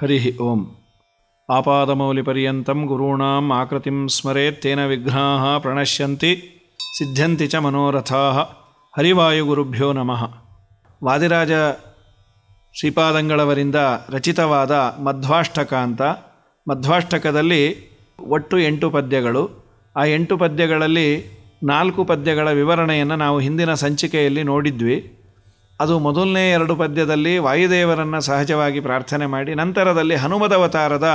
ಹರಿ ಓಂ ಆಪಾದಮೌಲಿಪರ್ಯಂತಂ ಗುರುಣಾಂ ಆಕೃತಿಂ ಸ್ಮರೆತ್ तेन ಪ್ರಣಶ್ಯಂತಿ प्रणश्यन्ति ಚ ಮನೋರಥಾಃ ಹರಿವಾಯುಗುರುಭ್ಯೋ ನಮಃ ವಾದಿರಾಜ ಶ್ರೀಪಾದಂಗಳವರಿಂದ ರಚಿತವಾದ ಮಧ್ವಾಷ್ಟಕ ಅಂತ ಮಧ್ವಾಷ್ಟಕದಲ್ಲಿ ಒಟ್ಟು ಎಂಟು ಪದ್ಯಗಳು ಆ ಎಂಟು ಪದ್ಯಗಳಲ್ಲಿ ನಾಲ್ಕು ಪದ್ಯಗಳ ವಿವರಣೆಯನ್ನು ನಾವು ಹಿಂದಿನ ಸಂಚಿಕೆಯಲ್ಲಿ ನೋಡಿದ್ವಿ ಅದು ಮೊದಲನೇ ಎರಡು ಪದ್ಯದಲ್ಲಿ ವಾಯುದೇವರನ್ನು ಸಹಜವಾಗಿ ಪ್ರಾರ್ಥನೆ ಮಾಡಿ ನಂತರದಲ್ಲಿ ಹನುಮದವತಾರದ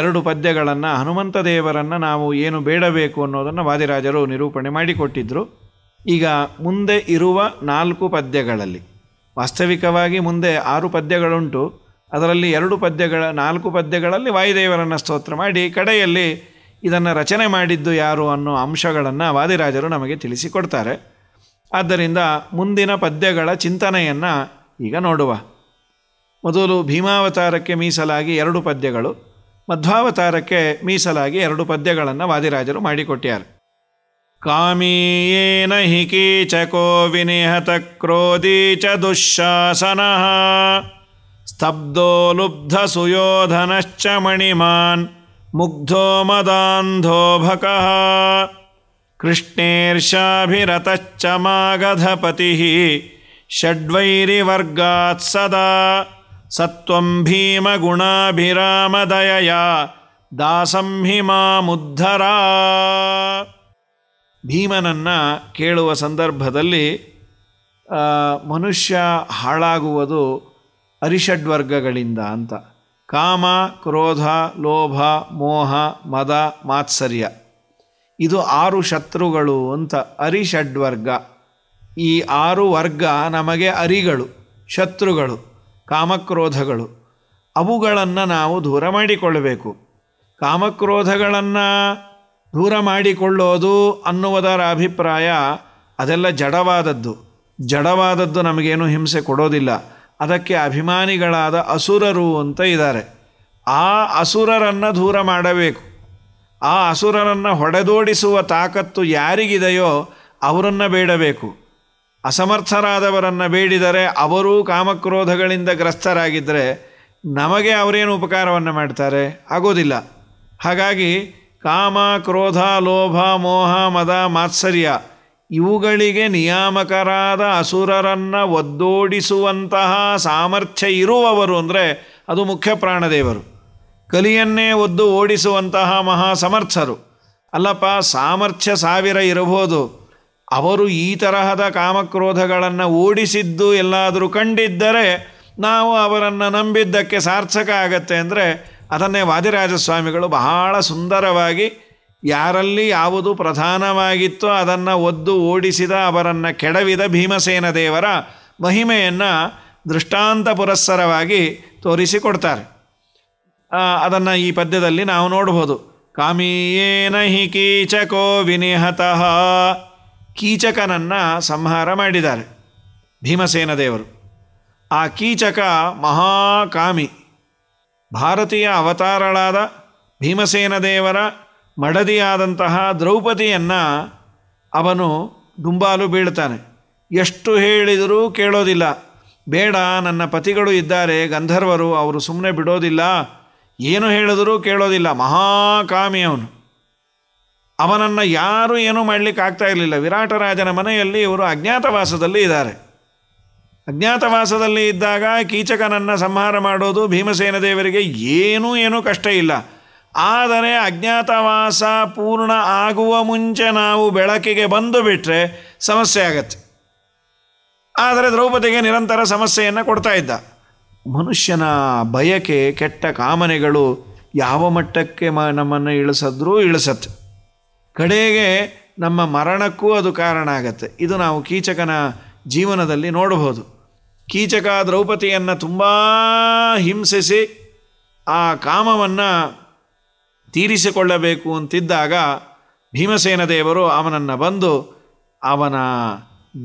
ಎರಡು ಪದ್ಯಗಳನ್ನು ಹನುಮಂತ ದೇವರನ್ನು ನಾವು ಏನು ಬೇಡಬೇಕು ಅನ್ನೋದನ್ನು ವಾದಿರಾಜರು ನಿರೂಪಣೆ ಮಾಡಿಕೊಟ್ಟಿದ್ದರು ಈಗ ಮುಂದೆ ಇರುವ ನಾಲ್ಕು ಪದ್ಯಗಳಲ್ಲಿ ವಾಸ್ತವಿಕವಾಗಿ ಮುಂದೆ ಆರು ಪದ್ಯಗಳುಂಟು ಅದರಲ್ಲಿ ಎರಡು ಪದ್ಯಗಳ ನಾಲ್ಕು ಪದ್ಯಗಳಲ್ಲಿ ವಾಯುದೇವರನ್ನು ಸ್ತೋತ್ರ ಮಾಡಿ ಕಡೆಯಲ್ಲಿ ಇದನ್ನು ರಚನೆ ಮಾಡಿದ್ದು ಯಾರು ಅನ್ನೋ ಅಂಶಗಳನ್ನು ವಾದಿರಾಜರು ನಮಗೆ ತಿಳಿಸಿಕೊಡ್ತಾರೆ ಆದ್ದರಿಂದ ಮುಂದಿನ ಪದ್ಯಗಳ ಚಿಂತನೆಯನ್ನು ಈಗ ನೋಡುವ ಮೊದಲು ಭೀಮಾವತಾರಕ್ಕೆ ಮೀಸಲಾಗಿ ಎರಡು ಪದ್ಯಗಳು ಮಧ್ವಾವತಾರಕ್ಕೆ ಮೀಸಲಾಗಿ ಎರಡು ಪದ್ಯಗಳನ್ನು ವಾದಿರಾಜರು ಮಾಡಿಕೊಟ್ಟಾರೆ ಕಾಮೀಯೇನ ಹಿ ಕೀಚಕೋ ವಿನಿಹತ ಕ್ರೋಧೀ ಚ ದುಶಾಸನ ಸ್ತಬ್ಧೋ ಲುಬ್ಧ ಸುಯೋಧನಶ್ಚ ಮಣಿಮಾನ್ ಮುಗ್ಧೋ ಮದಾಂಧೋ ಭಕಃ कृष्णेर्षाभिरतश्च ಷಡ್ವೈರಿವರ್ಗಾತ್ ಸದಾ ಸತ್ವಂ ಭೀಮ ಗುಣಾಭಿರಾಮದಯಯ ದಾಸಂ ಹಿ ಮಾಮುದ್ಧರ ಭೀಮನನ್ನು ಕೇಳುವ ಸಂದರ್ಭದಲ್ಲಿ ಮನುಷ್ಯ ಹಾಳಾಗುವುದು ಅರಿಷಡ್ವರ್ಗಗಳಿಂದ ಅಂತ ಕಾಮ ಕ್ರೋಧ ಲೋಭ ಮೋಹ ಮದ ಮಾತ್ಸರ್ಯ ಇದು ಆರು ಶತ್ರುಗಳು ಅಂತ ಅರಿಷಡ್ವರ್ಗ ಈ ಆರು ವರ್ಗ ನಮಗೆ ಅರಿಗಳು ಶತ್ರುಗಳು ಕಾಮಕ್ರೋಧಗಳು ಅವುಗಳನ್ನು ನಾವು ದೂರ ಮಾಡಿಕೊಳ್ಳಬೇಕು ಕಾಮಕ್ರೋಧಗಳನ್ನು ದೂರ ಮಾಡಿಕೊಳ್ಳೋದು ಅನ್ನುವುದರ ಅಭಿಪ್ರಾಯ ಅದೆಲ್ಲ ಜಡವಾದದ್ದು ಜಡವಾದದ್ದು ನಮಗೇನು ಹಿಂಸೆ ಕೊಡೋದಿಲ್ಲ ಅದಕ್ಕೆ ಅಭಿಮಾನಿಗಳಾದ ಅಸುರರು ಅಂತ ಇದ್ದಾರೆ ಆ ಅಸುರರನ್ನು ದೂರ ಮಾಡಬೇಕು ಆ ಅಸುರನನ್ನು ಹೊಡೆದೋಡಿಸುವ ತಾಕತ್ತು ಯಾರಿಗಿದೆಯೋ ಅವರನ್ನು ಬೇಡಬೇಕು ಅಸಮರ್ಥರಾದವರನ್ನು ಬೇಡಿದರೆ ಅವರೂ ಕಾಮಕ್ರೋಧಗಳಿಂದ ಗ್ರಸ್ತರಾಗಿದ್ದರೆ ನಮಗೆ ಅವರೇನು ಉಪಕಾರವನ್ನು ಮಾಡ್ತಾರೆ ಆಗೋದಿಲ್ಲ ಹಾಗಾಗಿ ಕಾಮ ಕ್ರೋಧ ಲೋಭ ಮೋಹ ಮದ ಮಾತ್ಸರ್ಯ ಇವುಗಳಿಗೆ ನಿಯಾಮಕರಾದ ಅಸುರರನ್ನು ಒದ್ದೋಡಿಸುವಂತಹ ಸಾಮರ್ಥ್ಯ ಇರುವವರು ಅಂದರೆ ಅದು ಮುಖ್ಯ ಪ್ರಾಣದೇವರು ಕಲಿಯನ್ನೇ ಒದ್ದು ಓಡಿಸುವಂತಹ ಮಹಾ ಸಮರ್ಥರು ಅಲ್ಲಪ್ಪ ಸಾಮರ್ಥ್ಯ ಸಾವಿರ ಇರಬಹುದು ಅವರು ಈ ತರಹದ ಕಾಮಕ್ರೋಧಗಳನ್ನು ಓಡಿಸಿದ್ದು ಎಲ್ಲಾದರೂ ಕಂಡಿದ್ದರೆ ನಾವು ಅವರನ್ನು ನಂಬಿದ್ದಕ್ಕೆ ಸಾರ್ಥಕ ಆಗತ್ತೆ ಅಂದರೆ ಅದನ್ನೇ ವಾದಿರಾಜಸ್ವಾಮಿಗಳು ಬಹಳ ಸುಂದರವಾಗಿ ಯಾರಲ್ಲಿ ಯಾವುದು ಪ್ರಧಾನವಾಗಿತ್ತೋ ಅದನ್ನು ಒದ್ದು ಓಡಿಸಿದ ಅವರನ್ನು ಕೆಡವಿದ ಭೀಮಸೇನ ದೇವರ ಮಹಿಮೆಯನ್ನು ದೃಷ್ಟಾಂತ ಪುರಸ್ಸರವಾಗಿ ತೋರಿಸಿಕೊಡ್ತಾರೆ ಅದನ್ನು ಈ ಪದ್ಯದಲ್ಲಿ ನಾವು ನೋಡಬಹುದು ಕಾಮಿಯೇನ ಹಿ ಕೀಚಕೋ ವಿನಿಹತಃ ಕೀಚಕನನ್ನು ಸಂಹಾರ ಮಾಡಿದ್ದಾರೆ ಭೀಮಸೇನ ದೇವರು ಆ ಕೀಚಕ ಮಹಾಕಾಮಿ ಭಾರತೀಯ ಅವತಾರಳಾದ ಭೀಮಸೇನ ದೇವರ ಮಡದಿಯಾದಂತಹ ದ್ರೌಪದಿಯನ್ನು ಅವನು ದುಂಬಾಲು ಬೀಳ್ತಾನೆ ಎಷ್ಟು ಹೇಳಿದರೂ ಕೇಳೋದಿಲ್ಲ ಬೇಡ ನನ್ನ ಪತಿಗಳು ಇದ್ದಾರೆ ಗಂಧರ್ವರು ಅವರು ಸುಮ್ಮನೆ ಬಿಡೋದಿಲ್ಲ ಏನು ಹೇಳಿದರೂ ಕೇಳೋದಿಲ್ಲ ಮಹಾಕಾಮಿ ಅವನು ಅವನನ್ನು ಯಾರೂ ಏನೂ ಆಗ್ತಾ ಇರಲಿಲ್ಲ ವಿರಾಟರಾಜನ ಮನೆಯಲ್ಲಿ ಇವರು ಅಜ್ಞಾತವಾಸದಲ್ಲಿ ಇದ್ದಾರೆ ಅಜ್ಞಾತವಾಸದಲ್ಲಿ ಇದ್ದಾಗ ಕೀಚಕನನ್ನು ಸಂಹಾರ ಮಾಡೋದು ಭೀಮಸೇನ ದೇವರಿಗೆ ಏನೂ ಏನೂ ಕಷ್ಟ ಇಲ್ಲ ಆದರೆ ಅಜ್ಞಾತವಾಸ ಪೂರ್ಣ ಆಗುವ ಮುಂಚೆ ನಾವು ಬೆಳಕಿಗೆ ಬಂದು ಬಿಟ್ಟರೆ ಸಮಸ್ಯೆ ಆಗತ್ತೆ ಆದರೆ ದ್ರೌಪದಿಗೆ ನಿರಂತರ ಸಮಸ್ಯೆಯನ್ನು ಕೊಡ್ತಾ ಇದ್ದ ಮನುಷ್ಯನ ಬಯಕೆ ಕೆಟ್ಟ ಕಾಮನೆಗಳು ಯಾವ ಮಟ್ಟಕ್ಕೆ ಮ ನಮ್ಮನ್ನು ಇಳಿಸಿದ್ರೂ ಇಳಿಸತ್ತೆ ಕಡೆಗೆ ನಮ್ಮ ಮರಣಕ್ಕೂ ಅದು ಕಾರಣ ಆಗತ್ತೆ ಇದು ನಾವು ಕೀಚಕನ ಜೀವನದಲ್ಲಿ ನೋಡಬಹುದು ಕೀಚಕ ದ್ರೌಪದಿಯನ್ನು ತುಂಬ ಹಿಂಸಿಸಿ ಆ ಕಾಮವನ್ನು ತೀರಿಸಿಕೊಳ್ಳಬೇಕು ಅಂತಿದ್ದಾಗ ಭೀಮಸೇನ ದೇವರು ಅವನನ್ನು ಬಂದು ಅವನ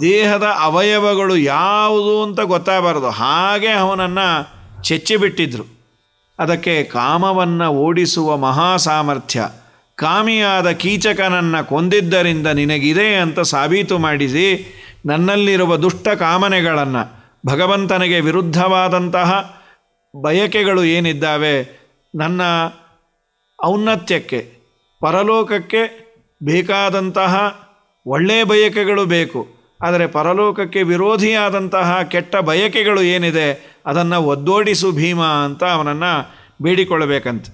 ದೇಹದ ಅವಯವಗಳು ಯಾವುದು ಅಂತ ಗೊತ್ತಾಗಬಾರದು ಹಾಗೆ ಅವನನ್ನು ಚೆಚ್ಚಿಬಿಟ್ಟಿದ್ರು ಅದಕ್ಕೆ ಕಾಮವನ್ನು ಓಡಿಸುವ ಮಹಾ ಸಾಮರ್ಥ್ಯ ಕಾಮಿಯಾದ ಕೀಚಕನನ್ನು ಕೊಂದಿದ್ದರಿಂದ ನಿನಗಿದೆ ಅಂತ ಸಾಬೀತು ಮಾಡಿಸಿ ನನ್ನಲ್ಲಿರುವ ದುಷ್ಟ ಕಾಮನೆಗಳನ್ನು ಭಗವಂತನಿಗೆ ವಿರುದ್ಧವಾದಂತಹ ಬಯಕೆಗಳು ಏನಿದ್ದಾವೆ ನನ್ನ ಔನ್ನತ್ಯಕ್ಕೆ ಪರಲೋಕಕ್ಕೆ ಬೇಕಾದಂತಹ ಒಳ್ಳೆಯ ಬಯಕೆಗಳು ಬೇಕು ಆದರೆ ಪರಲೋಕಕ್ಕೆ ವಿರೋಧಿಯಾದಂತಹ ಕೆಟ್ಟ ಬಯಕೆಗಳು ಏನಿದೆ ಅದನ್ನು ಒದ್ದೋಡಿಸು ಭೀಮ ಅಂತ ಅವನನ್ನು ಬೇಡಿಕೊಳ್ಳಬೇಕಂತೆ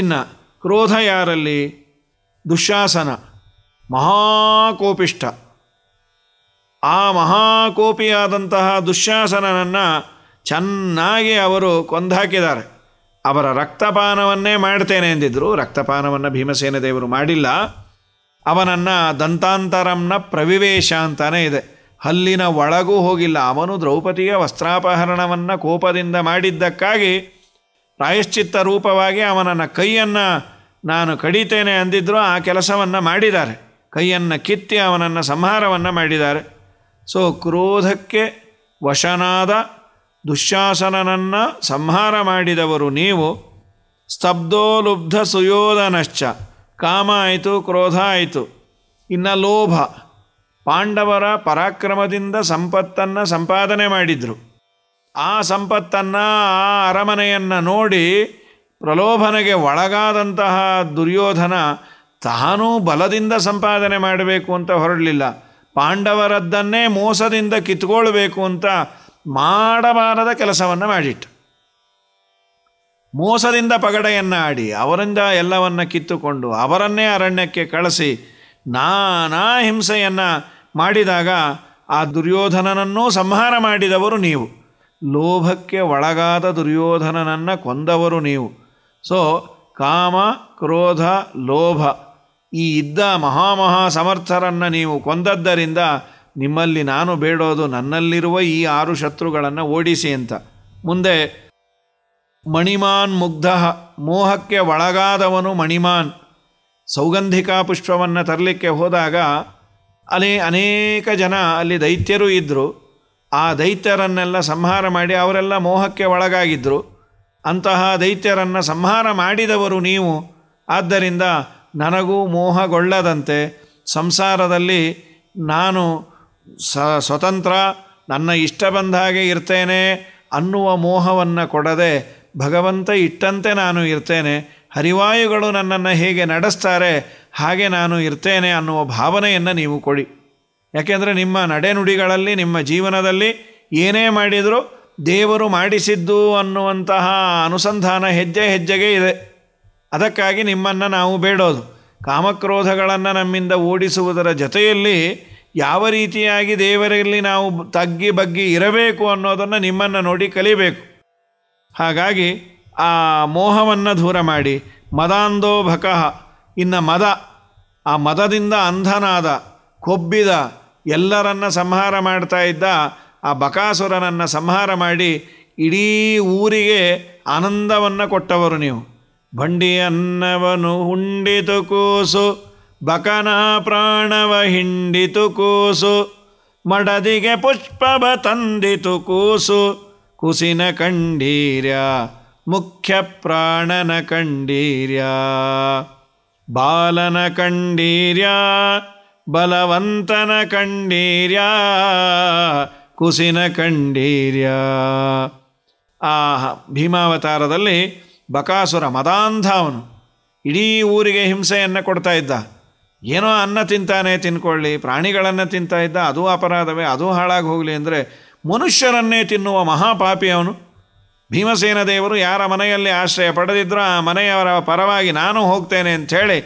ಇನ್ನು ಕ್ರೋಧ ಯಾರಲ್ಲಿ ದುಶಾಸನ ಮಹಾಕೋಪಿಷ್ಟ ಆ ಮಹಾಕೋಪಿಯಾದಂತಹ ದುಶ್ಯಾಸನನನ್ನು ಚೆನ್ನಾಗಿ ಅವರು ಕೊಂದಾಕಿದ್ದಾರೆ ಅವರ ರಕ್ತಪಾನವನ್ನೇ ಮಾಡ್ತೇನೆ ಎಂದಿದ್ದರು ರಕ್ತಪಾನವನ್ನು ಭೀಮಸೇನ ದೇವರು ಮಾಡಿಲ್ಲ ಅವನನ್ನು ದಂತಾಂತರಂನ ಪ್ರವಿವೇಶ ಅಂತಾನೆ ಇದೆ ಹಲ್ಲಿನ ಒಳಗೂ ಹೋಗಿಲ್ಲ ಅವನು ದ್ರೌಪದಿಯ ವಸ್ತ್ರಾಪಹರಣವನ್ನು ಕೋಪದಿಂದ ಮಾಡಿದ್ದಕ್ಕಾಗಿ ಪ್ರಾಯಶ್ಚಿತ್ತ ರೂಪವಾಗಿ ಅವನನ್ನು ಕೈಯನ್ನು ನಾನು ಕಡಿತೇನೆ ಅಂದಿದ್ದರೂ ಆ ಕೆಲಸವನ್ನು ಮಾಡಿದ್ದಾರೆ ಕೈಯನ್ನು ಕಿತ್ತಿ ಅವನನ್ನು ಸಂಹಾರವನ್ನು ಮಾಡಿದ್ದಾರೆ ಸೊ ಕ್ರೋಧಕ್ಕೆ ವಶನಾದ ದುಶ್ಯಾಸನನನ್ನು ಸಂಹಾರ ಮಾಡಿದವರು ನೀವು ಸ್ತಬ್ಧೋಲುಬ್ಧ ಸುಯೋಧನಶ್ಚ ಕಾಮ ಆಯಿತು ಕ್ರೋಧ ಆಯಿತು ಇನ್ನು ಲೋಭ ಪಾಂಡವರ ಪರಾಕ್ರಮದಿಂದ ಸಂಪತ್ತನ್ನು ಸಂಪಾದನೆ ಮಾಡಿದರು ಆ ಸಂಪತ್ತನ್ನು ಆ ಅರಮನೆಯನ್ನು ನೋಡಿ ಪ್ರಲೋಭನೆಗೆ ಒಳಗಾದಂತಹ ದುರ್ಯೋಧನ ತಾನೂ ಬಲದಿಂದ ಸಂಪಾದನೆ ಮಾಡಬೇಕು ಅಂತ ಹೊರಡಲಿಲ್ಲ ಪಾಂಡವರದ್ದನ್ನೇ ಮೋಸದಿಂದ ಕಿತ್ಕೊಳ್ಬೇಕು ಅಂತ ಮಾಡಬಾರದ ಕೆಲಸವನ್ನು ಮಾಡಿಟ್ಟು ಮೋಸದಿಂದ ಪಗಡೆಯನ್ನು ಆಡಿ ಅವರಿಂದ ಎಲ್ಲವನ್ನು ಕಿತ್ತುಕೊಂಡು ಅವರನ್ನೇ ಅರಣ್ಯಕ್ಕೆ ಕಳಿಸಿ ನಾನಾ ಹಿಂಸೆಯನ್ನು ಮಾಡಿದಾಗ ಆ ದುರ್ಯೋಧನನನ್ನೂ ಸಂಹಾರ ಮಾಡಿದವರು ನೀವು ಲೋಭಕ್ಕೆ ಒಳಗಾದ ದುರ್ಯೋಧನನನ್ನು ಕೊಂದವರು ನೀವು ಸೊ ಕಾಮ ಕ್ರೋಧ ಲೋಭ ಈ ಇದ್ದ ಮಹಾಮಹಾ ಸಮರ್ಥರನ್ನು ನೀವು ಕೊಂದದ್ದರಿಂದ ನಿಮ್ಮಲ್ಲಿ ನಾನು ಬೇಡೋದು ನನ್ನಲ್ಲಿರುವ ಈ ಆರು ಶತ್ರುಗಳನ್ನು ಓಡಿಸಿ ಅಂತ ಮುಂದೆ ಮಣಿಮಾನ್ ಮುಗ್ಧ ಮೋಹಕ್ಕೆ ಒಳಗಾದವನು ಮಣಿಮಾನ್ ಸೌಗಂಧಿಕಾ ಪುಷ್ಪವನ್ನು ತರಲಿಕ್ಕೆ ಹೋದಾಗ ಅಲ್ಲಿ ಅನೇಕ ಜನ ಅಲ್ಲಿ ದೈತ್ಯರು ಇದ್ದರು ಆ ದೈತ್ಯರನ್ನೆಲ್ಲ ಸಂಹಾರ ಮಾಡಿ ಅವರೆಲ್ಲ ಮೋಹಕ್ಕೆ ಒಳಗಾಗಿದ್ದರು ಅಂತಹ ದೈತ್ಯರನ್ನು ಸಂಹಾರ ಮಾಡಿದವರು ನೀವು ಆದ್ದರಿಂದ ನನಗೂ ಮೋಹಗೊಳ್ಳದಂತೆ ಸಂಸಾರದಲ್ಲಿ ನಾನು ಸ ಸ್ವತಂತ್ರ ನನ್ನ ಇಷ್ಟ ಬಂದ ಹಾಗೆ ಇರ್ತೇನೆ ಅನ್ನುವ ಮೋಹವನ್ನು ಕೊಡದೆ ಭಗವಂತ ಇಟ್ಟಂತೆ ನಾನು ಇರ್ತೇನೆ ಹರಿವಾಯುಗಳು ನನ್ನನ್ನು ಹೇಗೆ ನಡೆಸ್ತಾರೆ ಹಾಗೆ ನಾನು ಇರ್ತೇನೆ ಅನ್ನುವ ಭಾವನೆಯನ್ನು ನೀವು ಕೊಡಿ ಯಾಕೆಂದರೆ ನಿಮ್ಮ ನಡೆನುಡಿಗಳಲ್ಲಿ ನಿಮ್ಮ ಜೀವನದಲ್ಲಿ ಏನೇ ಮಾಡಿದರೂ ದೇವರು ಮಾಡಿಸಿದ್ದು ಅನ್ನುವಂತಹ ಅನುಸಂಧಾನ ಹೆಜ್ಜೆ ಹೆಜ್ಜೆಗೆ ಇದೆ ಅದಕ್ಕಾಗಿ ನಿಮ್ಮನ್ನು ನಾವು ಬೇಡೋದು ಕಾಮಕ್ರೋಧಗಳನ್ನು ನಮ್ಮಿಂದ ಓಡಿಸುವುದರ ಜೊತೆಯಲ್ಲಿ ಯಾವ ರೀತಿಯಾಗಿ ದೇವರಲ್ಲಿ ನಾವು ತಗ್ಗಿ ಬಗ್ಗಿ ಇರಬೇಕು ಅನ್ನೋದನ್ನು ನಿಮ್ಮನ್ನು ನೋಡಿ ಕಲಿಬೇಕು ಹಾಗಾಗಿ ಆ ಮೋಹವನ್ನು ದೂರ ಮಾಡಿ ಮದಾಂದೋ ಭಕಃ ಇನ್ನು ಮದ ಆ ಮದದಿಂದ ಅಂಧನಾದ ಕೊಬ್ಬಿದ ಎಲ್ಲರನ್ನ ಸಂಹಾರ ಮಾಡ್ತಾ ಇದ್ದ ಆ ಬಕಾಸುರನನ್ನು ಸಂಹಾರ ಮಾಡಿ ಇಡೀ ಊರಿಗೆ ಆನಂದವನ್ನು ಕೊಟ್ಟವರು ನೀವು ಬಂಡಿ ಅನ್ನವನು ಹುಂಡಿತು ಕೂಸು ಬಕನ ಪ್ರಾಣವ ಹಿಂಡಿತು ಕೂಸು ಮಡದಿಗೆ ಪುಷ್ಪವ ತಂದಿತು ಕೂಸು ಕುಸಿನ ಕಂಡೀರ್ಯ ಮುಖ್ಯ ಪ್ರಾಣನ ಕಂಡೀರ್ಯ ಬಾಲನ ಕಂಡೀರ್ಯ ಬಲವಂತನ ಕಂಡೀರ್ಯ ಕುಸಿನ ಕಂಡೀರ್ಯ ಆ ಭೀಮಾವತಾರದಲ್ಲಿ ಬಕಾಸುರ ಮದಾಂಧ ಅವನು ಇಡೀ ಊರಿಗೆ ಹಿಂಸೆಯನ್ನು ಕೊಡ್ತಾ ಇದ್ದ ಏನೋ ಅನ್ನ ತಿಂತಾನೆ ತಿನ್ಕೊಳ್ಳಿ ಪ್ರಾಣಿಗಳನ್ನು ತಿಂತಾ ಇದ್ದ ಅದು ಅಪರಾಧವೇ ಅದು ಹಾಳಾಗಿ ಹೋಗಲಿ ಅಂದರೆ ಮನುಷ್ಯರನ್ನೇ ತಿನ್ನುವ ಮಹಾಪಾಪಿ ಅವನು ಭೀಮಸೇನ ದೇವರು ಯಾರ ಮನೆಯಲ್ಲಿ ಆಶ್ರಯ ಪಡೆದಿದ್ದರೂ ಆ ಮನೆಯವರ ಪರವಾಗಿ ನಾನು ಹೋಗ್ತೇನೆ ಅಂಥೇಳಿ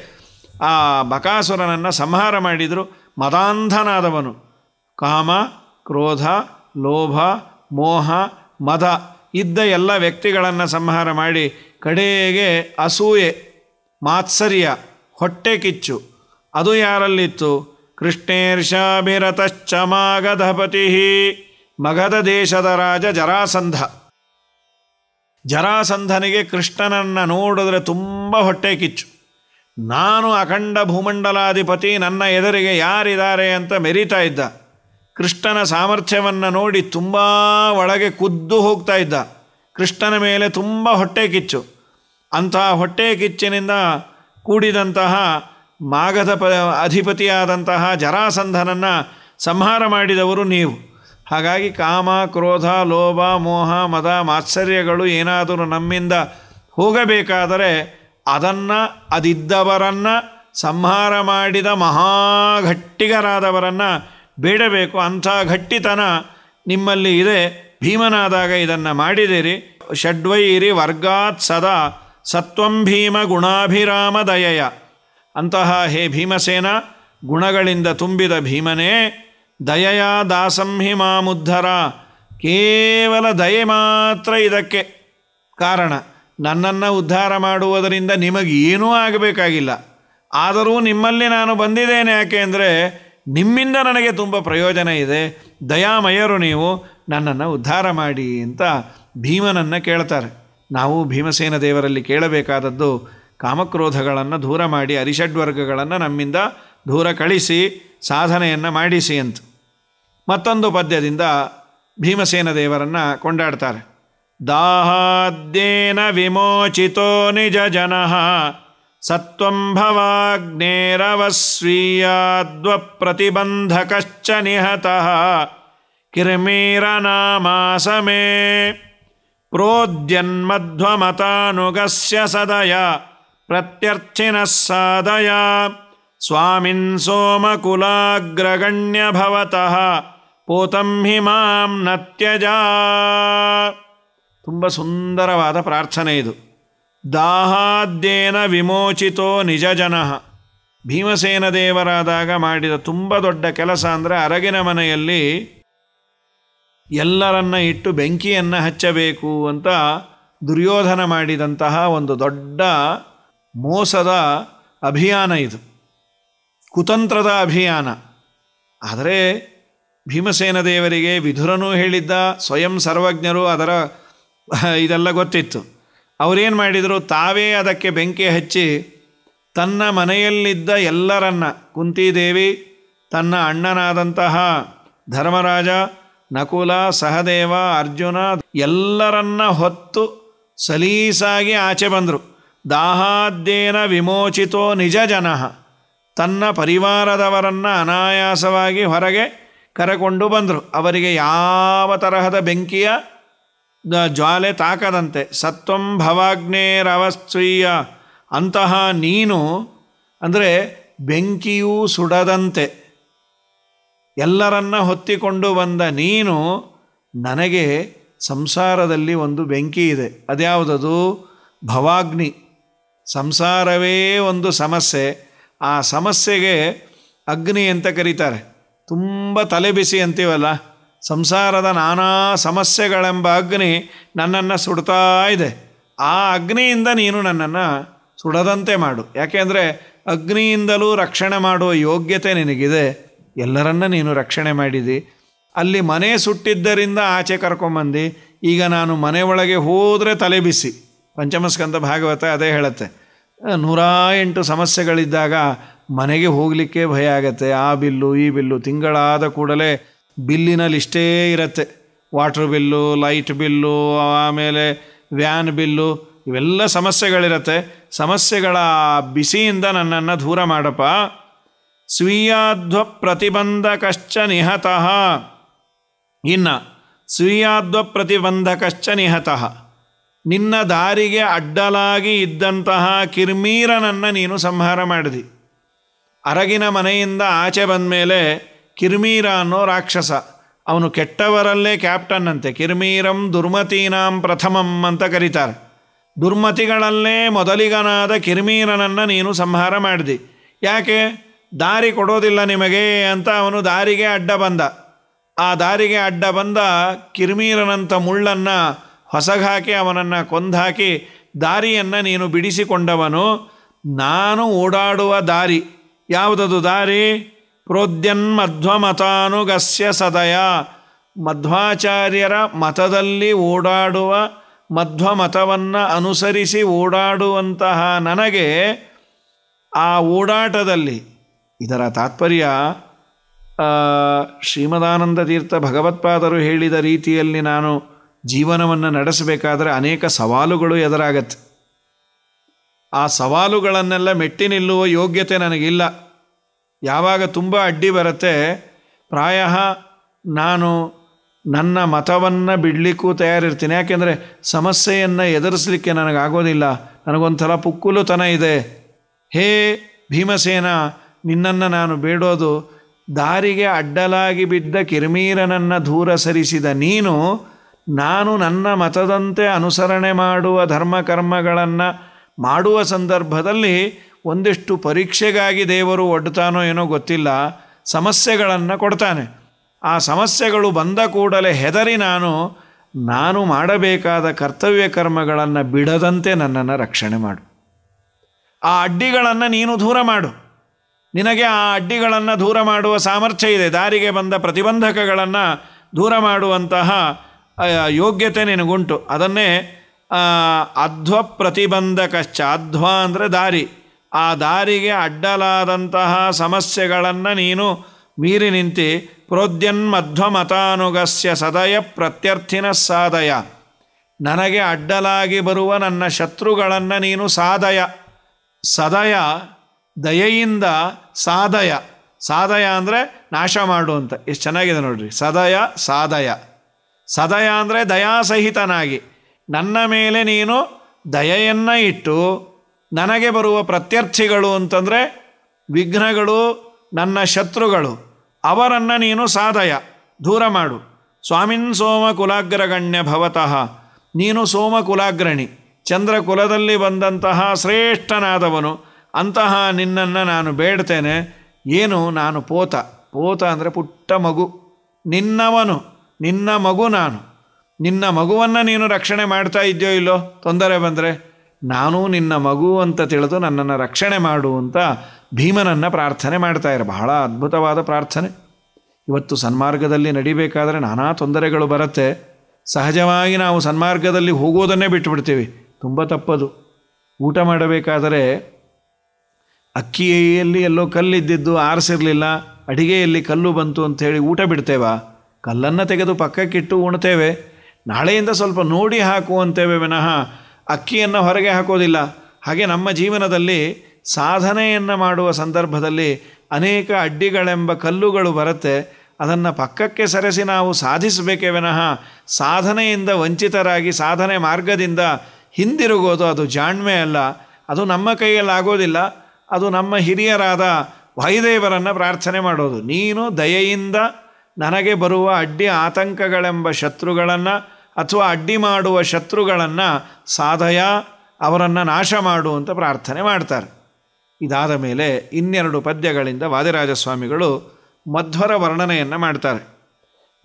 ಆ ಬಕಾಸುರನನ್ನು ಸಂಹಾರ ಮಾಡಿದರು ಮದಾಂಧನಾದವನು ಕಾಮ ಕ್ರೋಧ ಲೋಭ ಮೋಹ ಮದ ಇದ್ದ ಎಲ್ಲ ವ್ಯಕ್ತಿಗಳನ್ನು ಸಂಹಾರ ಮಾಡಿ ಕಡೆಗೆ ಅಸೂಯೆ ಮಾತ್ಸರ್ಯ ಹೊಟ್ಟೆ ಕಿಚ್ಚು ಅದು ಯಾರಲ್ಲಿತ್ತು ಕೃಷ್ಣೇರ್ಷಾಭಿರತಶ್ಚಮಾಗಧಪತಿ ಮಗಧ ದೇಶದ ರಾಜ ಜರಾಸಂಧ ಜರಾಸಂಧನಿಗೆ ಕೃಷ್ಣನನ್ನು ನೋಡಿದ್ರೆ ತುಂಬ ಹೊಟ್ಟೆ ಕಿಚ್ಚು ನಾನು ಅಖಂಡ ಭೂಮಂಡಲಾಧಿಪತಿ ನನ್ನ ಎದುರಿಗೆ ಯಾರಿದ್ದಾರೆ ಅಂತ ಮೆರೀತಾ ಇದ್ದ ಕೃಷ್ಣನ ಸಾಮರ್ಥ್ಯವನ್ನು ನೋಡಿ ತುಂಬ ಒಳಗೆ ಕುದ್ದು ಹೋಗ್ತಾ ಇದ್ದ ಕೃಷ್ಣನ ಮೇಲೆ ತುಂಬ ಹೊಟ್ಟೆ ಕಿಚ್ಚು ಅಂತಹ ಹೊಟ್ಟೆ ಕಿಚ್ಚಿನಿಂದ ಕೂಡಿದಂತಹ ಮಾಗಧ ಪ ಅಧಿಪತಿಯಾದಂತಹ ಜರಾಸಂಧನನ್ನು ಸಂಹಾರ ಮಾಡಿದವರು ನೀವು ಹಾಗಾಗಿ ಕಾಮ ಕ್ರೋಧ ಲೋಭ ಮೋಹ ಮದ ಮಾತ್ಸರ್ಯಗಳು ಏನಾದರೂ ನಮ್ಮಿಂದ ಹೋಗಬೇಕಾದರೆ ಅದನ್ನು ಅದಿದ್ದವರನ್ನು ಸಂಹಾರ ಮಾಡಿದ ಮಹಾಘಟ್ಟಿಗರಾದವರನ್ನು ಬೇಡಬೇಕು ಅಂಥ ಘಟ್ಟಿತನ ನಿಮ್ಮಲ್ಲಿ ಇದೆ ಭೀಮನಾದಾಗ ಇದನ್ನು ಮಾಡಿದಿರಿ ಷಡ್ವೈರಿ ವರ್ಗಾತ್ ಸದಾ ಸತ್ವಂ ಭೀಮ ಗುಣಾಭಿರಾಮ ದಯಯ ಅಂತಹ ಹೇ ಭೀಮಸೇನ ಗುಣಗಳಿಂದ ತುಂಬಿದ ಭೀಮನೇ ದಯೆಯ ದಾಸಂಹಿ ಮಾಮುದ್ಧರ ಕೇವಲ ದಯೆ ಮಾತ್ರ ಇದಕ್ಕೆ ಕಾರಣ ನನ್ನನ್ನು ಉದ್ಧಾರ ಮಾಡುವುದರಿಂದ ನಿಮಗೇನೂ ಆಗಬೇಕಾಗಿಲ್ಲ ಆದರೂ ನಿಮ್ಮಲ್ಲಿ ನಾನು ಬಂದಿದ್ದೇನೆ ಯಾಕೆ ಅಂದರೆ ನಿಮ್ಮಿಂದ ನನಗೆ ತುಂಬ ಪ್ರಯೋಜನ ಇದೆ ದಯಾಮಯರು ನೀವು ನನ್ನನ್ನು ಉದ್ಧಾರ ಮಾಡಿ ಅಂತ ಭೀಮನನ್ನು ಕೇಳ್ತಾರೆ ನಾವು ಭೀಮಸೇನ ದೇವರಲ್ಲಿ ಕೇಳಬೇಕಾದದ್ದು ಕಾಮಕ್ರೋಧಗಳನ್ನು ದೂರ ಮಾಡಿ ಅರಿಷಡ್ವರ್ಗಗಳನ್ನು ನಮ್ಮಿಂದ ದೂರ ಕಳಿಸಿ ಸಾಧನೆಯನ್ನು ಮಾಡಿಸಿ ಅಂತ ಮತ್ತೊಂದು ಪದ್ಯದಿಂದ ಭೀಮಸೇನ ದೇವರನ್ನು ಕೊಂಡಾಡ್ತಾರೆ ದಾಹಾದ್ಯೇನ ವಿಮೋಚಿತೋ ನಿಜ ಜನ ಜನಃ ಪ್ರತಿಬಂಧಕಶ್ಚ ನಿಹತಃ ಕಿರ್ಮೀರನಾಮಾಸಮೇ ಪ್ರೋದ್ಯನ್ಮಧ್ವಮತಾನುಗಸ್ಯ ಸದಯ ಪ್ರತ್ಯರ್ಚಿನ ಸಾಧಯ ಸ್ವಾಮಿನ್ ಸೋಮಕುಲಾಗ್ರಗಣ್ಯ ಭವತಃ ಪೋತಂ ಹಿ ಮಾಂ ನತ್ಯಜ ತುಂಬ ಸುಂದರವಾದ ಪ್ರಾರ್ಥನೆ ಇದು ದಾಹಾದ್ಯೇನ ವಿಮೋಚಿತೋ ನಿಜ ಜನ ಭೀಮಸೇನ ದೇವರಾದಾಗ ಮಾಡಿದ ತುಂಬ ದೊಡ್ಡ ಕೆಲಸ ಅಂದರೆ ಅರಗಿನ ಮನೆಯಲ್ಲಿ ಎಲ್ಲರನ್ನ ಇಟ್ಟು ಬೆಂಕಿಯನ್ನು ಹಚ್ಚಬೇಕು ಅಂತ ದುರ್ಯೋಧನ ಮಾಡಿದಂತಹ ಒಂದು ದೊಡ್ಡ ಮೋಸದ ಅಭಿಯಾನ ಇದು ಕುತಂತ್ರದ ಅಭಿಯಾನ ಆದರೆ ಭೀಮಸೇನ ದೇವರಿಗೆ ವಿಧುರನೂ ಹೇಳಿದ್ದ ಸ್ವಯಂ ಸರ್ವಜ್ಞರು ಅದರ ಇದೆಲ್ಲ ಗೊತ್ತಿತ್ತು ಅವರೇನು ಮಾಡಿದರು ತಾವೇ ಅದಕ್ಕೆ ಬೆಂಕಿ ಹಚ್ಚಿ ತನ್ನ ಮನೆಯಲ್ಲಿದ್ದ ಎಲ್ಲರನ್ನ ಕುಂತಿದೇವಿ ತನ್ನ ಅಣ್ಣನಾದಂತಹ ಧರ್ಮರಾಜ ನಕುಲ ಸಹದೇವ ಅರ್ಜುನ ಎಲ್ಲರನ್ನ ಹೊತ್ತು ಸಲೀಸಾಗಿ ಆಚೆ ಬಂದರು ದಾಹಾದ್ಯನ ವಿಮೋಚಿತೋ ನಿಜ ಜನ ತನ್ನ ಪರಿವಾರದವರನ್ನು ಅನಾಯಾಸವಾಗಿ ಹೊರಗೆ ಕರೆಕೊಂಡು ಬಂದರು ಅವರಿಗೆ ಯಾವ ತರಹದ ಬೆಂಕಿಯ ಜ್ವಾಲೆ ತಾಕದಂತೆ ಸತ್ವಂ ಭವಾಗ್ನೇರವಸ್ವೀಯ ಅಂತಹ ನೀನು ಅಂದರೆ ಬೆಂಕಿಯೂ ಸುಡದಂತೆ ಎಲ್ಲರನ್ನ ಹೊತ್ತಿಕೊಂಡು ಬಂದ ನೀನು ನನಗೆ ಸಂಸಾರದಲ್ಲಿ ಒಂದು ಬೆಂಕಿ ಇದೆ ಅದ್ಯಾವುದದು ಭವಾಗ್ನಿ ಸಂಸಾರವೇ ಒಂದು ಸಮಸ್ಯೆ ಆ ಸಮಸ್ಯೆಗೆ ಅಗ್ನಿ ಅಂತ ಕರೀತಾರೆ ತುಂಬ ತಲೆಬಿಸಿ ಅಂತೀವಲ್ಲ ಸಂಸಾರದ ನಾನಾ ಸಮಸ್ಯೆಗಳೆಂಬ ಅಗ್ನಿ ನನ್ನನ್ನು ಸುಡ್ತಾ ಇದೆ ಆ ಅಗ್ನಿಯಿಂದ ನೀನು ನನ್ನನ್ನು ಸುಡದಂತೆ ಮಾಡು ಯಾಕೆಂದರೆ ಅಗ್ನಿಯಿಂದಲೂ ರಕ್ಷಣೆ ಮಾಡುವ ಯೋಗ್ಯತೆ ನಿನಗಿದೆ ಎಲ್ಲರನ್ನ ನೀನು ರಕ್ಷಣೆ ಮಾಡಿದಿ ಅಲ್ಲಿ ಮನೆ ಸುಟ್ಟಿದ್ದರಿಂದ ಆಚೆ ಕರ್ಕೊಂಬಂದು ಈಗ ನಾನು ಮನೆ ಒಳಗೆ ಹೋದರೆ ತಲೆ ಬಿಸಿ ಪಂಚಮಸ್ಕಂದ ಭಾಗವತ ಅದೇ ಹೇಳುತ್ತೆ ನೂರ ಎಂಟು ಸಮಸ್ಯೆಗಳಿದ್ದಾಗ ಮನೆಗೆ ಹೋಗಲಿಕ್ಕೆ ಭಯ ಆಗತ್ತೆ ಆ ಬಿಲ್ಲು ಈ ಬಿಲ್ಲು ತಿಂಗಳಾದ ಕೂಡಲೇ ಬಿಲ್ಲಿನಲ್ಲಿ ಇಷ್ಟೇ ಇರತ್ತೆ ವಾಟ್ರ್ ಬಿಲ್ಲು ಲೈಟ್ ಬಿಲ್ಲು ಆಮೇಲೆ ವ್ಯಾನ್ ಬಿಲ್ಲು ಇವೆಲ್ಲ ಸಮಸ್ಯೆಗಳಿರತ್ತೆ ಸಮಸ್ಯೆಗಳ ಬಿಸಿಯಿಂದ ನನ್ನನ್ನು ದೂರ ಮಾಡಪ್ಪ ಸ್ವೀಯಾಧ್ವ ಪ್ರತಿಬಂಧಕಶ್ಚ ನಿಹತಃ ಇನ್ನು ಸ್ವೀಯಾಧ್ವ ಪ್ರತಿಬಂಧಕಶ್ಚ ನಿಹತಃ ನಿನ್ನ ದಾರಿಗೆ ಅಡ್ಡಲಾಗಿ ಇದ್ದಂತಹ ಕಿರ್ಮೀರನನ್ನು ನೀನು ಸಂಹಾರ ಮಾಡಿದಿ ಅರಗಿನ ಮನೆಯಿಂದ ಆಚೆ ಬಂದ ಮೇಲೆ ಕಿರ್ಮೀರ ಅನ್ನೋ ರಾಕ್ಷಸ ಅವನು ಕೆಟ್ಟವರಲ್ಲೇ ಕ್ಯಾಪ್ಟನ್ ಅಂತೆ ಕಿರ್ಮೀರಂ ದುರ್ಮತೀನಾಂ ಪ್ರಥಮಂ ಅಂತ ಕರೀತಾರೆ ದುರ್ಮತಿಗಳಲ್ಲೇ ಮೊದಲಿಗನಾದ ಕಿರ್ಮೀರನನ್ನು ನೀನು ಸಂಹಾರ ಮಾಡಿದಿ ಯಾಕೆ ದಾರಿ ಕೊಡೋದಿಲ್ಲ ನಿಮಗೆ ಅಂತ ಅವನು ದಾರಿಗೆ ಅಡ್ಡ ಬಂದ ಆ ದಾರಿಗೆ ಅಡ್ಡ ಬಂದ ಕಿರ್ಮೀರನಂಥ ಮುಳ್ಳನ್ನು ಹೊಸಗಾಕಿ ಅವನನ್ನು ಕೊಂದಾಕಿ ದಾರಿಯನ್ನು ನೀನು ಬಿಡಿಸಿಕೊಂಡವನು ನಾನು ಓಡಾಡುವ ದಾರಿ ಯಾವುದದು ದಾರಿ ಪ್ರೋದ್ಯನ್ಮಧ್ವಮತಾನುಗಸ್ಯ ಸದಯ ಮಧ್ವಾಚಾರ್ಯರ ಮತದಲ್ಲಿ ಓಡಾಡುವ ಮಧ್ವಮತವನ್ನು ಅನುಸರಿಸಿ ಓಡಾಡುವಂತಹ ನನಗೆ ಆ ಓಡಾಟದಲ್ಲಿ ಇದರ ತಾತ್ಪರ್ಯ ಶ್ರೀಮದಾನಂದ ತೀರ್ಥ ಭಗವತ್ಪಾದರು ಹೇಳಿದ ರೀತಿಯಲ್ಲಿ ನಾನು ಜೀವನವನ್ನು ನಡೆಸಬೇಕಾದ್ರೆ ಅನೇಕ ಸವಾಲುಗಳು ಎದುರಾಗತ್ತೆ ಆ ಸವಾಲುಗಳನ್ನೆಲ್ಲ ಮೆಟ್ಟಿ ನಿಲ್ಲುವ ಯೋಗ್ಯತೆ ನನಗಿಲ್ಲ ಯಾವಾಗ ತುಂಬ ಅಡ್ಡಿ ಬರುತ್ತೆ ಪ್ರಾಯ ನಾನು ನನ್ನ ಮತವನ್ನು ಬಿಡಲಿಕ್ಕೂ ತಯಾರಿರ್ತೀನಿ ಯಾಕೆಂದರೆ ಸಮಸ್ಯೆಯನ್ನು ಎದುರಿಸಲಿಕ್ಕೆ ನನಗಾಗೋದಿಲ್ಲ ನನಗೊಂಥರ ಪುಕ್ಕುಲುತನ ಇದೆ ಹೇ ಭೀಮಸೇನ ನಿನ್ನನ್ನು ನಾನು ಬೇಡೋದು ದಾರಿಗೆ ಅಡ್ಡಲಾಗಿ ಬಿದ್ದ ಕಿರ್ಮೀರನನ್ನು ದೂರ ಸರಿಸಿದ ನೀನು ನಾನು ನನ್ನ ಮತದಂತೆ ಅನುಸರಣೆ ಮಾಡುವ ಧರ್ಮ ಕರ್ಮಗಳನ್ನು ಮಾಡುವ ಸಂದರ್ಭದಲ್ಲಿ ಒಂದಿಷ್ಟು ಪರೀಕ್ಷೆಗಾಗಿ ದೇವರು ಒಡ್ತಾನೋ ಏನೋ ಗೊತ್ತಿಲ್ಲ ಸಮಸ್ಯೆಗಳನ್ನು ಕೊಡ್ತಾನೆ ಆ ಸಮಸ್ಯೆಗಳು ಬಂದ ಕೂಡಲೇ ಹೆದರಿ ನಾನು ನಾನು ಮಾಡಬೇಕಾದ ಕರ್ತವ್ಯ ಕರ್ಮಗಳನ್ನು ಬಿಡದಂತೆ ನನ್ನನ್ನು ರಕ್ಷಣೆ ಮಾಡು ಆ ಅಡ್ಡಿಗಳನ್ನು ನೀನು ದೂರ ಮಾಡು ನಿನಗೆ ಆ ಅಡ್ಡಿಗಳನ್ನು ದೂರ ಮಾಡುವ ಸಾಮರ್ಥ್ಯ ಇದೆ ದಾರಿಗೆ ಬಂದ ಪ್ರತಿಬಂಧಕಗಳನ್ನು ದೂರ ಮಾಡುವಂತಹ ಯೋಗ್ಯತೆ ನಿನಗುಂಟು ಅದನ್ನೇ ಅಧ್ವ ಪ್ರತಿಬಂಧಕಶ್ಚ ಅಧ್ವ ಅಂದರೆ ದಾರಿ ಆ ದಾರಿಗೆ ಅಡ್ಡಲಾದಂತಹ ಸಮಸ್ಯೆಗಳನ್ನು ನೀನು ಮೀರಿ ನಿಂತಿ ಪ್ರೋದ್ಯನ್ಮಧ್ವಮತಾನುಗಸ್ಯ ಸದಯ ಪ್ರತ್ಯರ್ಥಿನ ಸಾದಯ ನನಗೆ ಅಡ್ಡಲಾಗಿ ಬರುವ ನನ್ನ ಶತ್ರುಗಳನ್ನು ನೀನು ಸಾದಯ ಸದಯ ದಯೆಯಿಂದ ಸಾದಯ ಸಾದಯ ಅಂದರೆ ನಾಶ ಮಾಡು ಅಂತ ಎಷ್ಟು ಚೆನ್ನಾಗಿದೆ ನೋಡ್ರಿ ಸದಯ ಸಾದಯ ಸದಯ ಅಂದರೆ ದಯಾಸಹಿತನಾಗಿ ನನ್ನ ಮೇಲೆ ನೀನು ದಯೆಯನ್ನು ಇಟ್ಟು ನನಗೆ ಬರುವ ಪ್ರತ್ಯರ್ಥಿಗಳು ಅಂತಂದರೆ ವಿಘ್ನಗಳು ನನ್ನ ಶತ್ರುಗಳು ಅವರನ್ನು ನೀನು ಸಾದಯ ದೂರ ಮಾಡು ಸ್ವಾಮಿನ್ ಸೋಮ ಕುಲಾಗ್ರಗಣ್ಯ ಭವತಃ ನೀನು ಸೋಮ ಕುಲಾಗ್ರಣಿ ಚಂದ್ರ ಕುಲದಲ್ಲಿ ಬಂದಂತಹ ಶ್ರೇಷ್ಠನಾದವನು ಅಂತಹ ನಿನ್ನನ್ನು ನಾನು ಬೇಡ್ತೇನೆ ಏನು ನಾನು ಪೋತ ಪೋತ ಅಂದರೆ ಪುಟ್ಟ ಮಗು ನಿನ್ನವನು ನಿನ್ನ ಮಗು ನಾನು ನಿನ್ನ ಮಗುವನ್ನು ನೀನು ರಕ್ಷಣೆ ಮಾಡ್ತಾ ಇದೆಯೋ ಇಲ್ಲೋ ತೊಂದರೆ ಬಂದರೆ ನಾನು ನಿನ್ನ ಮಗು ಅಂತ ತಿಳಿದು ನನ್ನನ್ನು ರಕ್ಷಣೆ ಮಾಡು ಅಂತ ಭೀಮನನ್ನು ಪ್ರಾರ್ಥನೆ ಮಾಡ್ತಾ ಬಹಳ ಅದ್ಭುತವಾದ ಪ್ರಾರ್ಥನೆ ಇವತ್ತು ಸನ್ಮಾರ್ಗದಲ್ಲಿ ನಡಿಬೇಕಾದರೆ ನಾನಾ ತೊಂದರೆಗಳು ಬರುತ್ತೆ ಸಹಜವಾಗಿ ನಾವು ಸನ್ಮಾರ್ಗದಲ್ಲಿ ಹೋಗೋದನ್ನೇ ಬಿಟ್ಟುಬಿಡ್ತೀವಿ ತುಂಬ ತಪ್ಪದು ಊಟ ಮಾಡಬೇಕಾದರೆ ಅಕ್ಕಿಯಲ್ಲಿ ಎಲ್ಲೋ ಕಲ್ಲಿದ್ದಿದ್ದು ಆರಿಸಿರಲಿಲ್ಲ ಅಡಿಗೆಯಲ್ಲಿ ಕಲ್ಲು ಬಂತು ಅಂಥೇಳಿ ಊಟ ಬಿಡ್ತೇವಾ ಕಲ್ಲನ್ನು ತೆಗೆದು ಪಕ್ಕಕ್ಕಿಟ್ಟು ಉಣ್ತೇವೆ ನಾಳೆಯಿಂದ ಸ್ವಲ್ಪ ನೋಡಿ ಹಾಕುವಂತೇವೆ ವಿನಃ ಅಕ್ಕಿಯನ್ನು ಹೊರಗೆ ಹಾಕೋದಿಲ್ಲ ಹಾಗೆ ನಮ್ಮ ಜೀವನದಲ್ಲಿ ಸಾಧನೆಯನ್ನು ಮಾಡುವ ಸಂದರ್ಭದಲ್ಲಿ ಅನೇಕ ಅಡ್ಡಿಗಳೆಂಬ ಕಲ್ಲುಗಳು ಬರುತ್ತೆ ಅದನ್ನು ಪಕ್ಕಕ್ಕೆ ಸರಿಸಿ ನಾವು ಸಾಧಿಸಬೇಕೇ ವಿನಃ ಸಾಧನೆಯಿಂದ ವಂಚಿತರಾಗಿ ಸಾಧನೆ ಮಾರ್ಗದಿಂದ ಹಿಂದಿರುಗೋದು ಅದು ಜಾಣ್ಮೆ ಅಲ್ಲ ಅದು ನಮ್ಮ ಕೈಯಲ್ಲಿ ಆಗೋದಿಲ್ಲ ಅದು ನಮ್ಮ ಹಿರಿಯರಾದ ವಾಯುದೇವರನ್ನು ಪ್ರಾರ್ಥನೆ ಮಾಡೋದು ನೀನು ದಯೆಯಿಂದ ನನಗೆ ಬರುವ ಅಡ್ಡಿ ಆತಂಕಗಳೆಂಬ ಶತ್ರುಗಳನ್ನು ಅಥವಾ ಅಡ್ಡಿ ಮಾಡುವ ಶತ್ರುಗಳನ್ನು ಸಾಧಯ ಅವರನ್ನು ನಾಶ ಮಾಡು ಅಂತ ಪ್ರಾರ್ಥನೆ ಮಾಡ್ತಾರೆ ಇದಾದ ಮೇಲೆ ಇನ್ನೆರಡು ಪದ್ಯಗಳಿಂದ ವಾದಿರಾಜಸ್ವಾಮಿಗಳು ಮಧ್ವರ ವರ್ಣನೆಯನ್ನು ಮಾಡ್ತಾರೆ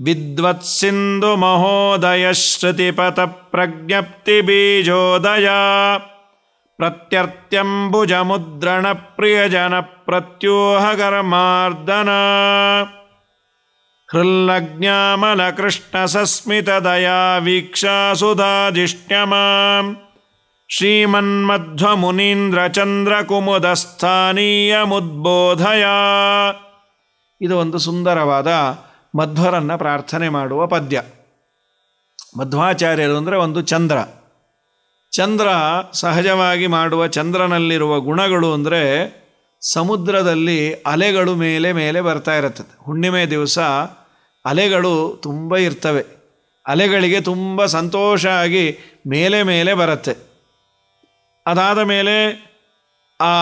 ವಿದ್ವತ್ಸಿಂಧು ಮಹೋದಯ ಶ್ರುತಿಪಥ ಪ್ರಜ್ಞಪ್ತಿ ಬೀಜೋದಯ ಪ್ರತ್ಯರ್ಥ್ಯಂಬುಜ ಮುದ್ರಣ ಜನ ಪ್ರತ್ಯೂಹ हृल्लज्ञामलकृष्णसस्मितदया वीक्षासुधाधिष्ण्यमां ಮುದ್ಬೋಧಯ ಇದು ಒಂದು ಸುಂದರವಾದ ಮಧ್ವರನ್ನು ಪ್ರಾರ್ಥನೆ ಮಾಡುವ ಪದ್ಯ ಮಧ್ವಾಚಾರ್ಯರು ಅಂದರೆ ಒಂದು ಚಂದ್ರ ಚಂದ್ರ ಸಹಜವಾಗಿ ಮಾಡುವ ಚಂದ್ರನಲ್ಲಿರುವ ಗುಣಗಳು ಅಂದರೆ ಸಮುದ್ರದಲ್ಲಿ ಅಲೆಗಳು ಮೇಲೆ ಮೇಲೆ ಬರ್ತಾ ಇರುತ್ತದೆ ಹುಣ್ಣಿಮೆ ದಿವಸ ಅಲೆಗಳು ತುಂಬ ಇರ್ತವೆ ಅಲೆಗಳಿಗೆ ತುಂಬ ಸಂತೋಷ ಆಗಿ ಮೇಲೆ ಮೇಲೆ ಬರುತ್ತೆ ಅದಾದ ಮೇಲೆ ಆ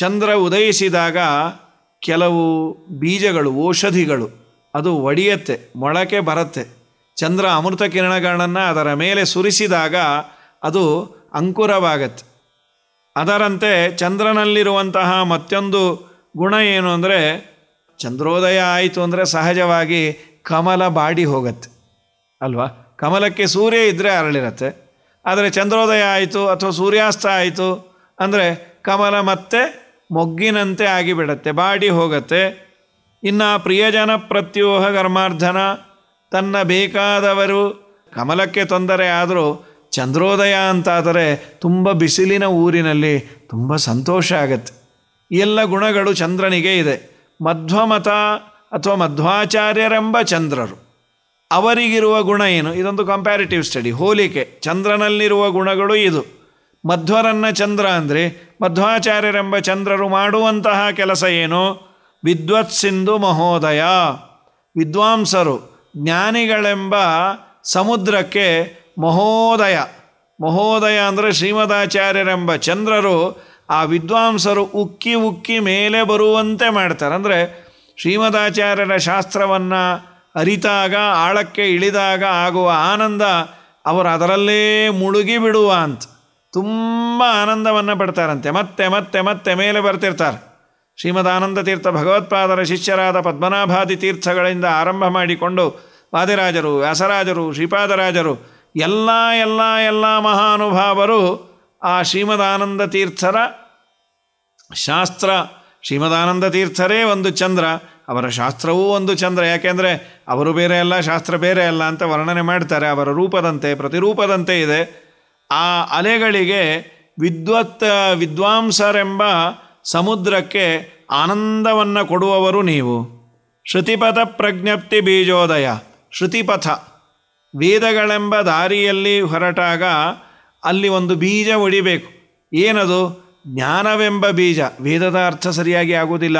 ಚಂದ್ರ ಉದಯಿಸಿದಾಗ ಕೆಲವು ಬೀಜಗಳು ಔಷಧಿಗಳು ಅದು ಒಡೆಯತ್ತೆ ಮೊಳಕೆ ಬರುತ್ತೆ ಚಂದ್ರ ಅಮೃತ ಕಿರಣಗಳನ್ನು ಅದರ ಮೇಲೆ ಸುರಿಸಿದಾಗ ಅದು ಅಂಕುರವಾಗತ್ತೆ ಅದರಂತೆ ಚಂದ್ರನಲ್ಲಿರುವಂತಹ ಮತ್ತೊಂದು ಗುಣ ಏನು ಅಂದರೆ ಚಂದ್ರೋದಯ ಆಯಿತು ಅಂದರೆ ಸಹಜವಾಗಿ ಕಮಲ ಬಾಡಿ ಹೋಗತ್ತೆ ಅಲ್ವಾ ಕಮಲಕ್ಕೆ ಸೂರ್ಯ ಇದ್ದರೆ ಅರಳಿರತ್ತೆ ಆದರೆ ಚಂದ್ರೋದಯ ಆಯಿತು ಅಥವಾ ಸೂರ್ಯಾಸ್ತ ಆಯಿತು ಅಂದರೆ ಕಮಲ ಮತ್ತೆ ಮೊಗ್ಗಿನಂತೆ ಆಗಿಬಿಡತ್ತೆ ಬಾಡಿ ಹೋಗತ್ತೆ ಇನ್ನು ಪ್ರಿಯಜನ ಪ್ರತ್ಯೂಹ ಕರ್ಮಾರ್ಧನ ತನ್ನ ಬೇಕಾದವರು ಕಮಲಕ್ಕೆ ತೊಂದರೆ ಆದರೂ ಚಂದ್ರೋದಯ ಅಂತಾದರೆ ತುಂಬ ಬಿಸಿಲಿನ ಊರಿನಲ್ಲಿ ತುಂಬ ಸಂತೋಷ ಆಗತ್ತೆ ಎಲ್ಲ ಗುಣಗಳು ಚಂದ್ರನಿಗೆ ಇದೆ ಮಧ್ವಮತ ಅಥವಾ ಮಧ್ವಾಚಾರ್ಯರೆಂಬ ಚಂದ್ರರು ಅವರಿಗಿರುವ ಗುಣ ಏನು ಇದೊಂದು ಕಂಪ್ಯಾರಿಟಿವ್ ಸ್ಟಡಿ ಹೋಲಿಕೆ ಚಂದ್ರನಲ್ಲಿರುವ ಗುಣಗಳು ಇದು ಮಧ್ವರನ್ನ ಚಂದ್ರ ಅಂದರೆ ಮಧ್ವಾಚಾರ್ಯರೆಂಬ ಚಂದ್ರರು ಮಾಡುವಂತಹ ಕೆಲಸ ಏನು ವಿದ್ವತ್ಸಿಂಧು ಮಹೋದಯ ವಿದ್ವಾಂಸರು ಜ್ಞಾನಿಗಳೆಂಬ ಸಮುದ್ರಕ್ಕೆ ಮಹೋದಯ ಮಹೋದಯ ಅಂದರೆ ಶ್ರೀಮದಾಚಾರ್ಯರೆಂಬ ಚಂದ್ರರು ಆ ವಿದ್ವಾಂಸರು ಉಕ್ಕಿ ಉಕ್ಕಿ ಮೇಲೆ ಬರುವಂತೆ ಮಾಡ್ತಾರೆ ಅಂದರೆ ಶ್ರೀಮದಾಚಾರ್ಯರ ಶಾಸ್ತ್ರವನ್ನು ಅರಿತಾಗ ಆಳಕ್ಕೆ ಇಳಿದಾಗ ಆಗುವ ಆನಂದ ಅವರು ಅದರಲ್ಲೇ ಮುಳುಗಿ ಬಿಡುವ ಅಂತ ತುಂಬ ಆನಂದವನ್ನು ಪಡ್ತಾರಂತೆ ಮತ್ತೆ ಮತ್ತೆ ಮತ್ತೆ ಮೇಲೆ ಬರ್ತಿರ್ತಾರೆ ಶ್ರೀಮದಾನಂದ ತೀರ್ಥ ಭಗವತ್ಪಾದರ ಶಿಷ್ಯರಾದ ಪದ್ಮನಾಭಾದಿ ತೀರ್ಥಗಳಿಂದ ಆರಂಭ ಮಾಡಿಕೊಂಡು ವಾದಿರಾಜರು ವ್ಯಾಸರಾಜರು ಶ್ರೀಪಾದರಾಜರು ಎಲ್ಲ ಎಲ್ಲ ಎಲ್ಲ ಮಹಾನುಭಾವರು ಆ ಶ್ರೀಮದಾನಂದ ತೀರ್ಥರ ಶಾಸ್ತ್ರ ಶ್ರೀಮದಾನಂದ ತೀರ್ಥರೇ ಒಂದು ಚಂದ್ರ ಅವರ ಶಾಸ್ತ್ರವೂ ಒಂದು ಚಂದ್ರ ಯಾಕೆಂದರೆ ಅವರು ಬೇರೆ ಅಲ್ಲ ಶಾಸ್ತ್ರ ಬೇರೆ ಅಲ್ಲ ಅಂತ ವರ್ಣನೆ ಮಾಡ್ತಾರೆ ಅವರ ರೂಪದಂತೆ ಪ್ರತಿರೂಪದಂತೆ ಇದೆ ಆ ಅಲೆಗಳಿಗೆ ವಿದ್ವತ್ ವಿದ್ವಾಂಸರೆಂಬ ಸಮುದ್ರಕ್ಕೆ ಆನಂದವನ್ನು ಕೊಡುವವರು ನೀವು ಶ್ರುತಿಪಥ ಪ್ರಜ್ಞಪ್ತಿ ಬೀಜೋದಯ ಶ್ರುತಿಪಥ ವೇದಗಳೆಂಬ ದಾರಿಯಲ್ಲಿ ಹೊರಟಾಗ ಅಲ್ಲಿ ಒಂದು ಬೀಜ ಒಡಿಬೇಕು ಏನದು ಜ್ಞಾನವೆಂಬ ಬೀಜ ವೇದದ ಅರ್ಥ ಸರಿಯಾಗಿ ಆಗುವುದಿಲ್ಲ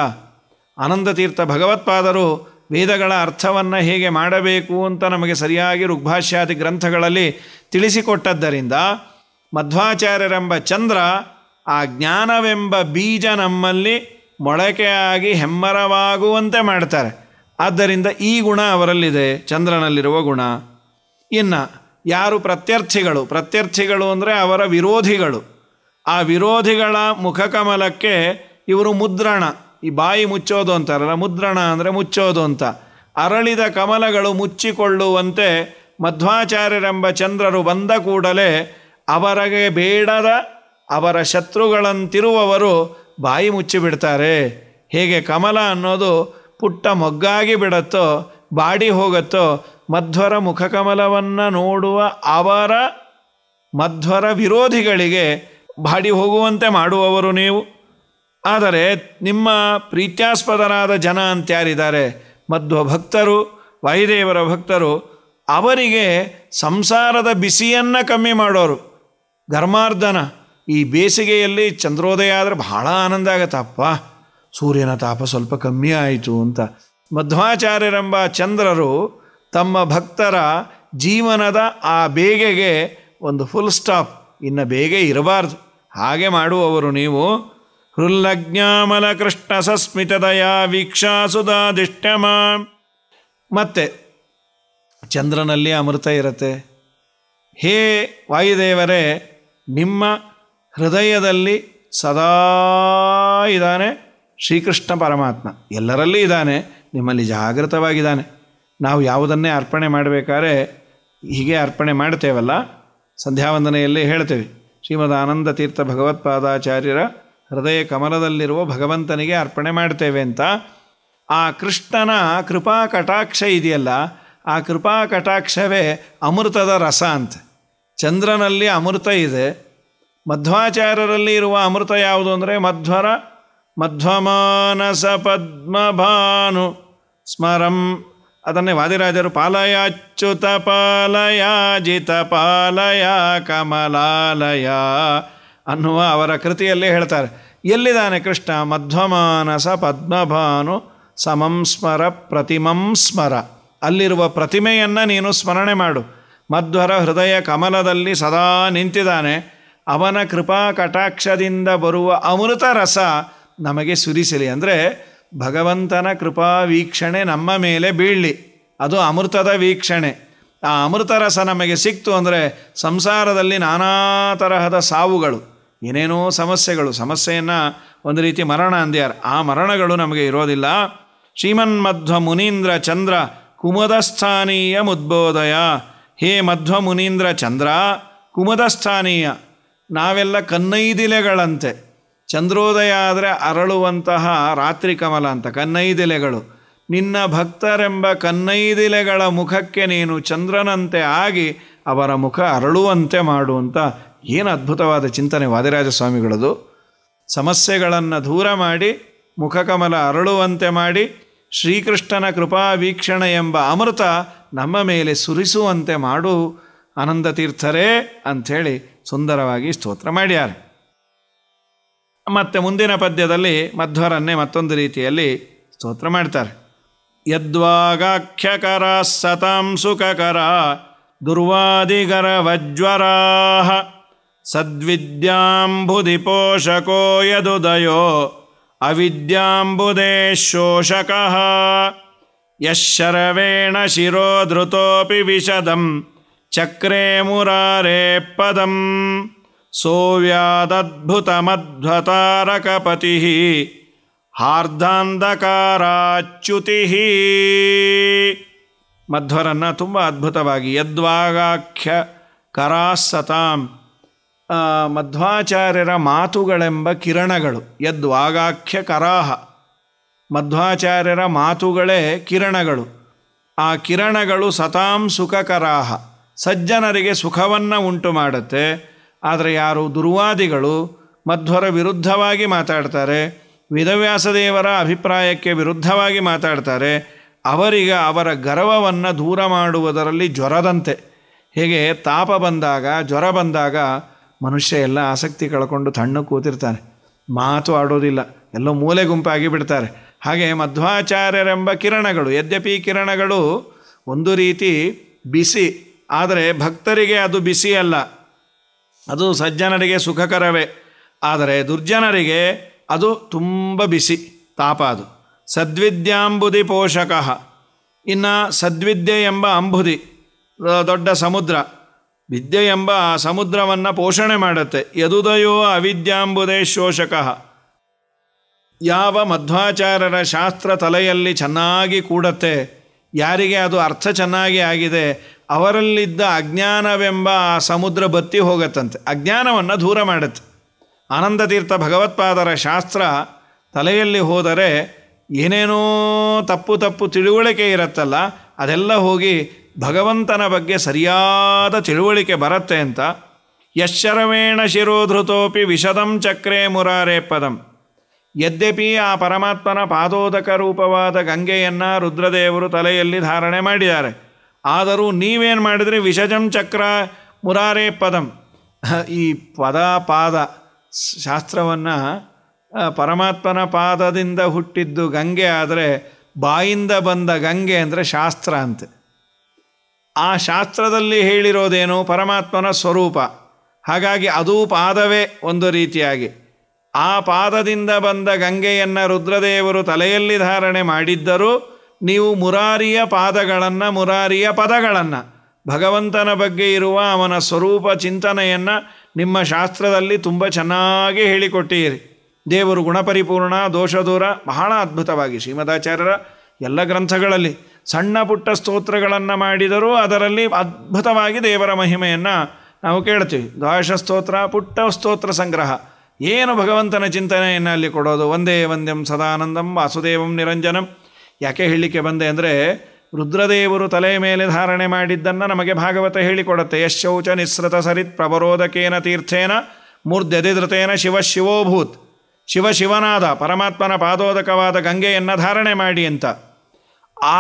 ಆನಂದತೀರ್ಥ ಭಗವತ್ಪಾದರು ವೇದಗಳ ಅರ್ಥವನ್ನು ಹೇಗೆ ಮಾಡಬೇಕು ಅಂತ ನಮಗೆ ಸರಿಯಾಗಿ ಋಗ್ಭಾಷ್ಯಾದಿ ಗ್ರಂಥಗಳಲ್ಲಿ ತಿಳಿಸಿಕೊಟ್ಟದ್ದರಿಂದ ಮಧ್ವಾಚಾರ್ಯರೆಂಬ ಚಂದ್ರ ಆ ಜ್ಞಾನವೆಂಬ ಬೀಜ ನಮ್ಮಲ್ಲಿ ಮೊಳಕೆಯಾಗಿ ಹೆಮ್ಮರವಾಗುವಂತೆ ಮಾಡ್ತಾರೆ ಆದ್ದರಿಂದ ಈ ಗುಣ ಅವರಲ್ಲಿದೆ ಚಂದ್ರನಲ್ಲಿರುವ ಗುಣ ಇನ್ನು ಯಾರು ಪ್ರತ್ಯರ್ಥಿಗಳು ಪ್ರತ್ಯರ್ಥಿಗಳು ಅಂದರೆ ಅವರ ವಿರೋಧಿಗಳು ಆ ವಿರೋಧಿಗಳ ಮುಖಕಮಲಕ್ಕೆ ಇವರು ಮುದ್ರಣ ಈ ಬಾಯಿ ಮುಚ್ಚೋದು ಅಂತಾರಲ್ಲ ಮುದ್ರಣ ಅಂದರೆ ಮುಚ್ಚೋದು ಅಂತ ಅರಳಿದ ಕಮಲಗಳು ಮುಚ್ಚಿಕೊಳ್ಳುವಂತೆ ಮಧ್ವಾಚಾರ್ಯರೆಂಬ ಚಂದ್ರರು ಬಂದ ಕೂಡಲೇ ಅವರಿಗೆ ಬೇಡದ ಅವರ ಶತ್ರುಗಳಂತಿರುವವರು ಬಾಯಿ ಮುಚ್ಚಿಬಿಡ್ತಾರೆ ಹೇಗೆ ಕಮಲ ಅನ್ನೋದು ಪುಟ್ಟ ಮೊಗ್ಗಾಗಿ ಬಿಡತ್ತೋ ಬಾಡಿ ಹೋಗತ್ತೋ ಮಧ್ವರ ಮುಖಕಮಲವನ್ನು ನೋಡುವ ಅವರ ಮಧ್ವರ ವಿರೋಧಿಗಳಿಗೆ ಬಾಡಿ ಹೋಗುವಂತೆ ಮಾಡುವವರು ನೀವು ಆದರೆ ನಿಮ್ಮ ಪ್ರೀತ್ಯಾಸ್ಪದರಾದ ಜನ ಅಂತ ಯಾರಿದ್ದಾರೆ ಮಧ್ವ ಭಕ್ತರು ವಾಯುದೇವರ ಭಕ್ತರು ಅವರಿಗೆ ಸಂಸಾರದ ಬಿಸಿಯನ್ನು ಕಮ್ಮಿ ಮಾಡೋರು ಧರ್ಮಾರ್ಧನ ಈ ಬೇಸಿಗೆಯಲ್ಲಿ ಚಂದ್ರೋದಯ ಆದರೆ ಬಹಳ ಆನಂದ ಆಗತ್ತಪ್ಪ ಸೂರ್ಯನ ತಾಪ ಸ್ವಲ್ಪ ಕಮ್ಮಿ ಆಯಿತು ಅಂತ ಮಧ್ವಾಚಾರ್ಯರೆಂಬ ಚಂದ್ರರು ತಮ್ಮ ಭಕ್ತರ ಜೀವನದ ಆ ಬೇಗೆಗೆ ಒಂದು ಫುಲ್ ಸ್ಟಾಪ್ ಇನ್ನು ಬೇಗೆ ಇರಬಾರ್ದು ಹಾಗೆ ಮಾಡುವವರು ನೀವು ಹೃಲ್ಲಜ್ಞಾಮಲ ಕೃಷ್ಣ ಸಸ್ಮಿತದಯ ವೀಕ್ಷಾಸುಧಾಧಿಷ್ಠಮ ಮತ್ತೆ ಚಂದ್ರನಲ್ಲಿ ಅಮೃತ ಇರುತ್ತೆ ಹೇ ವಾಯುದೇವರೇ ನಿಮ್ಮ ಹೃದಯದಲ್ಲಿ ಸದಾ ಇದ್ದಾನೆ ಶ್ರೀಕೃಷ್ಣ ಪರಮಾತ್ಮ ಎಲ್ಲರಲ್ಲಿ ಇದ್ದಾನೆ ನಿಮ್ಮಲ್ಲಿ ಜಾಗೃತವಾಗಿದ್ದಾನೆ ನಾವು ಯಾವುದನ್ನೇ ಅರ್ಪಣೆ ಮಾಡಬೇಕಾದ್ರೆ ಹೀಗೆ ಅರ್ಪಣೆ ಮಾಡ್ತೇವಲ್ಲ ಸಂಧ್ಯಾವಂದನೆಯಲ್ಲಿ ಹೇಳ್ತೇವೆ ಶ್ರೀಮದ್ ಆನಂದ ತೀರ್ಥ ಭಗವತ್ಪಾದಾಚಾರ್ಯರ ಹೃದಯ ಕಮಲದಲ್ಲಿರುವ ಭಗವಂತನಿಗೆ ಅರ್ಪಣೆ ಮಾಡ್ತೇವೆ ಅಂತ ಆ ಕೃಷ್ಣನ ಕೃಪಾ ಕಟಾಕ್ಷ ಇದೆಯಲ್ಲ ಆ ಕೃಪಾ ಕಟಾಕ್ಷವೇ ಅಮೃತದ ರಸ ಅಂತ ಚಂದ್ರನಲ್ಲಿ ಅಮೃತ ಇದೆ ಮಧ್ವಾಚಾರ್ಯರಲ್ಲಿ ಇರುವ ಅಮೃತ ಯಾವುದು ಅಂದರೆ ಮಧ್ವರ ಮಧ್ವಮಾನಸ ಪದ್ಮಭಾನು ಸ್ಮರಂ ಅದನ್ನೇ ವಾದಿರಾಜರು ಪಾಲಯಾಚ್ಯುತ ಜಿತ ಪಾಲಯ ಕಮಲಾಲಯ ಅನ್ನುವ ಅವರ ಕೃತಿಯಲ್ಲೇ ಹೇಳ್ತಾರೆ ಎಲ್ಲಿದ್ದಾನೆ ಕೃಷ್ಣ ಮಧ್ವಮಾನಸ ಪದ್ಮಭಾನು ಸಮಂ ಸ್ಮರ ಪ್ರತಿಮಂ ಸ್ಮರ ಅಲ್ಲಿರುವ ಪ್ರತಿಮೆಯನ್ನು ನೀನು ಸ್ಮರಣೆ ಮಾಡು ಮಧ್ವರ ಹೃದಯ ಕಮಲದಲ್ಲಿ ಸದಾ ನಿಂತಿದ್ದಾನೆ ಅವನ ಕೃಪಾ ಕಟಾಕ್ಷದಿಂದ ಬರುವ ಅಮೃತ ರಸ ನಮಗೆ ಸುರಿಸಲಿ ಅಂದರೆ ಭಗವಂತನ ಕೃಪಾ ವೀಕ್ಷಣೆ ನಮ್ಮ ಮೇಲೆ ಬೀಳಲಿ ಅದು ಅಮೃತದ ವೀಕ್ಷಣೆ ಆ ಅಮೃತ ರಸ ನಮಗೆ ಸಿಕ್ತು ಅಂದರೆ ಸಂಸಾರದಲ್ಲಿ ನಾನಾ ತರಹದ ಸಾವುಗಳು ಏನೇನೋ ಸಮಸ್ಯೆಗಳು ಸಮಸ್ಯೆಯನ್ನು ಒಂದು ರೀತಿ ಮರಣ ಅಂದ್ಯಾರ ಆ ಮರಣಗಳು ನಮಗೆ ಇರೋದಿಲ್ಲ ಶ್ರೀಮನ್ಮಧ್ವ ಮುನೀಂದ್ರ ಚಂದ್ರ ಕುಮದಸ್ಥಾನೀಯ ಮುದ್ಬೋದಯ ಹೇ ಮಧ್ವ ಮುನೀಂದ್ರ ಚಂದ್ರ ಕುಮದಸ್ಥಾನೀಯ ನಾವೆಲ್ಲ ಕನ್ನೈದಿಲೆಗಳಂತೆ ಚಂದ್ರೋದಯ ಆದರೆ ಅರಳುವಂತಹ ರಾತ್ರಿ ಕಮಲ ಅಂತ ಕನ್ನೈದಿಲೆಗಳು ನಿನ್ನ ಭಕ್ತರೆಂಬ ಕನ್ನೈದಿಲೆಗಳ ಮುಖಕ್ಕೆ ನೀನು ಚಂದ್ರನಂತೆ ಆಗಿ ಅವರ ಮುಖ ಅರಳುವಂತೆ ಅಂತ ಏನು ಅದ್ಭುತವಾದ ಚಿಂತನೆ ವಾದಿರಾಜ ಸ್ವಾಮಿಗಳದು ಸಮಸ್ಯೆಗಳನ್ನು ದೂರ ಮಾಡಿ ಮುಖಕಮಲ ಅರಳುವಂತೆ ಮಾಡಿ ಶ್ರೀಕೃಷ್ಣನ ಕೃಪಾ ವೀಕ್ಷಣೆ ಎಂಬ ಅಮೃತ ನಮ್ಮ ಮೇಲೆ ಸುರಿಸುವಂತೆ ಮಾಡು ಆನಂದ ತೀರ್ಥರೇ ಅಂಥೇಳಿ ಸುಂದರವಾಗಿ ಸ್ತೋತ್ರ ಮಾಡ್ಯಾರೆ ಮತ್ತು ಮುಂದಿನ ಪದ್ಯದಲ್ಲಿ ಮಧ್ವರನ್ನೇ ಮತ್ತೊಂದು ರೀತಿಯಲ್ಲಿ ಸ್ತೋತ್ರ ಮಾಡ್ತಾರೆ ಯದ್ವಾಗಾಖ್ಯಕರ ಸತಂ ಸುಖಕರ ದುರ್ವಾದಿಗರ ಸದ್ವಿದ್ಯಾಂಬುದಿ ಪೋಷಕೋ ಯದುದಯೋ ಅವಿದ್ಯಾಂಬುದೇ ಶೋಷಕ ಯಶರವೇಣ ಶಿರೋಧೃತೋಪಿ ವಿಷದಂ ಚಕ್ರೇ ಮುರಾರೇ ಪದಂ सोऽव्यादद्भुतमध्वतारकपतिः ಹಾರ್ಧಾಂಧಕಾರಾಚ್ಯುತಿ ಮಧ್ವರನ್ನು ತುಂಬ ಅದ್ಭುತವಾಗಿ ಯದ್ವಾಗಾಖ್ಯ ಕರಾಸತಾಂ ಮಧ್ವಾಚಾರ್ಯರ ಮಾತುಗಳೆಂಬ ಕಿರಣಗಳು ಯದ್ವಾಗಾಖ್ಯ ಕರಾಹ ಮಧ್ವಾಚಾರ್ಯರ ಮಾತುಗಳೇ ಕಿರಣಗಳು ಆ ಕಿರಣಗಳು ಸತಾಂ ಸುಖಕರಾಹ ಸಜ್ಜನರಿಗೆ ಸುಖವನ್ನು ಉಂಟು ಮಾಡುತ್ತೆ ಆದರೆ ಯಾರು ದುರ್ವಾದಿಗಳು ಮಧ್ವರ ವಿರುದ್ಧವಾಗಿ ಮಾತಾಡ್ತಾರೆ ವಿದವ್ಯಾಸದೇವರ ಅಭಿಪ್ರಾಯಕ್ಕೆ ವಿರುದ್ಧವಾಗಿ ಮಾತಾಡ್ತಾರೆ ಅವರಿಗೆ ಅವರ ಗರ್ವವನ್ನು ದೂರ ಮಾಡುವುದರಲ್ಲಿ ಜ್ವರದಂತೆ ಹೇಗೆ ತಾಪ ಬಂದಾಗ ಜ್ವರ ಬಂದಾಗ ಮನುಷ್ಯ ಎಲ್ಲ ಆಸಕ್ತಿ ಕಳ್ಕೊಂಡು ತಣ್ಣು ಕೂತಿರ್ತಾನೆ ಮಾತು ಆಡೋದಿಲ್ಲ ಎಲ್ಲೋ ಮೂಲೆ ಗುಂಪಾಗಿ ಬಿಡ್ತಾರೆ ಹಾಗೆ ಮಧ್ವಾಚಾರ್ಯರೆಂಬ ಕಿರಣಗಳು ಯದ್ಯಪಿ ಕಿರಣಗಳು ಒಂದು ರೀತಿ ಬಿಸಿ ಆದರೆ ಭಕ್ತರಿಗೆ ಅದು ಬಿಸಿ ಅಲ್ಲ ಅದು ಸಜ್ಜನರಿಗೆ ಸುಖಕರವೇ ಆದರೆ ದುರ್ಜನರಿಗೆ ಅದು ತುಂಬ ಬಿಸಿ ತಾಪ ಅದು ಸದ್ವಿದ್ಯಾಂಬುದಿ ಪೋಷಕ ಇನ್ನು ಸದ್ವಿದ್ಯೆ ಎಂಬ ಅಂಬುದಿ ದೊಡ್ಡ ಸಮುದ್ರ ವಿದ್ಯೆ ಎಂಬ ಸಮುದ್ರವನ್ನು ಪೋಷಣೆ ಮಾಡುತ್ತೆ ಯದುದಯೋ ಅವಿದ್ಯಾಂಬುದೇ ಶೋಷಕ ಯಾವ ಮಧ್ವಾಚಾರ್ಯರ ಶಾಸ್ತ್ರ ತಲೆಯಲ್ಲಿ ಚೆನ್ನಾಗಿ ಕೂಡತ್ತೆ ಯಾರಿಗೆ ಅದು ಅರ್ಥ ಚೆನ್ನಾಗಿ ಆಗಿದೆ ಅವರಲ್ಲಿದ್ದ ಅಜ್ಞಾನವೆಂಬ ಆ ಸಮುದ್ರ ಬತ್ತಿ ಹೋಗತ್ತಂತೆ ಅಜ್ಞಾನವನ್ನು ದೂರ ಮಾಡುತ್ತೆ ಆನಂದತೀರ್ಥ ಭಗವತ್ಪಾದರ ಶಾಸ್ತ್ರ ತಲೆಯಲ್ಲಿ ಹೋದರೆ ಏನೇನೋ ತಪ್ಪು ತಪ್ಪು ತಿಳುವಳಿಕೆ ಇರುತ್ತಲ್ಲ ಅದೆಲ್ಲ ಹೋಗಿ ಭಗವಂತನ ಬಗ್ಗೆ ಸರಿಯಾದ ತಿಳುವಳಿಕೆ ಬರುತ್ತೆ ಅಂತ ಯಶ್ಚರವೇಣ ಶಿರೋಧೃತೋಪಿ ವಿಷದಂ ಚಕ್ರೇ ಮುರಾರೇ ಪದಂ ಯದ್ಯಪಿ ಆ ಪರಮಾತ್ಮನ ಪಾದೋದಕ ರೂಪವಾದ ಗಂಗೆಯನ್ನು ರುದ್ರದೇವರು ತಲೆಯಲ್ಲಿ ಧಾರಣೆ ಮಾಡಿದ್ದಾರೆ ಆದರೂ ನೀವೇನು ಮಾಡಿದರೆ ವಿಷಜಂ ಚಕ್ರ ಮುರಾರೇ ಪದಂ ಈ ಪದ ಪಾದ ಶಾಸ್ತ್ರವನ್ನು ಪರಮಾತ್ಮನ ಪಾದದಿಂದ ಹುಟ್ಟಿದ್ದು ಗಂಗೆ ಆದರೆ ಬಾಯಿಂದ ಬಂದ ಗಂಗೆ ಅಂದರೆ ಶಾಸ್ತ್ರ ಅಂತೆ ಆ ಶಾಸ್ತ್ರದಲ್ಲಿ ಹೇಳಿರೋದೇನು ಪರಮಾತ್ಮನ ಸ್ವರೂಪ ಹಾಗಾಗಿ ಅದೂ ಪಾದವೇ ಒಂದು ರೀತಿಯಾಗಿ ಆ ಪಾದದಿಂದ ಬಂದ ಗಂಗೆಯನ್ನು ರುದ್ರದೇವರು ತಲೆಯಲ್ಲಿ ಧಾರಣೆ ಮಾಡಿದ್ದರೂ ನೀವು ಮುರಾರಿಯ ಪಾದಗಳನ್ನು ಮುರಾರಿಯ ಪದಗಳನ್ನು ಭಗವಂತನ ಬಗ್ಗೆ ಇರುವ ಅವನ ಸ್ವರೂಪ ಚಿಂತನೆಯನ್ನು ನಿಮ್ಮ ಶಾಸ್ತ್ರದಲ್ಲಿ ತುಂಬ ಚೆನ್ನಾಗಿ ಹೇಳಿಕೊಟ್ಟಿರಿ ದೇವರು ಗುಣಪರಿಪೂರ್ಣ ದೋಷದೂರ ಬಹಳ ಅದ್ಭುತವಾಗಿ ಶ್ರೀಮದಾಚಾರ್ಯರ ಎಲ್ಲ ಗ್ರಂಥಗಳಲ್ಲಿ ಸಣ್ಣ ಪುಟ್ಟ ಸ್ತೋತ್ರಗಳನ್ನು ಮಾಡಿದರೂ ಅದರಲ್ಲಿ ಅದ್ಭುತವಾಗಿ ದೇವರ ಮಹಿಮೆಯನ್ನು ನಾವು ಕೇಳ್ತೀವಿ ದ್ವಾದಶ ಸ್ತೋತ್ರ ಪುಟ್ಟ ಸ್ತೋತ್ರ ಸಂಗ್ರಹ ಏನು ಭಗವಂತನ ಚಿಂತನೆಯನ್ನು ಅಲ್ಲಿ ಕೊಡೋದು ಒಂದೇ ವಂದ್ಯಂ ಸದಾನಂದಂ ವಾಸುದೇವಂ ನಿರಂಜನಂ ಯಾಕೆ ಹೇಳಲಿಕ್ಕೆ ಬಂದೆ ಅಂದರೆ ರುದ್ರದೇವರು ತಲೆಯ ಮೇಲೆ ಧಾರಣೆ ಮಾಡಿದ್ದನ್ನು ನಮಗೆ ಭಾಗವತ ಹೇಳಿಕೊಡುತ್ತೆ ಯಶೌಚ ನಿಸೃತ ಸರಿತ್ ಪ್ರಬರೋಧಕೇನ ತೀರ್ಥೇನ ಮೂರ್ಧ್ಯಧಿಧೃತೇನ ಶಿವ ಶಿವೋಭೂತ್ ಶಿವ ಶಿವನಾದ ಪರಮಾತ್ಮನ ಪಾದೋದಕವಾದ ಗಂಗೆಯನ್ನು ಧಾರಣೆ ಮಾಡಿ ಅಂತ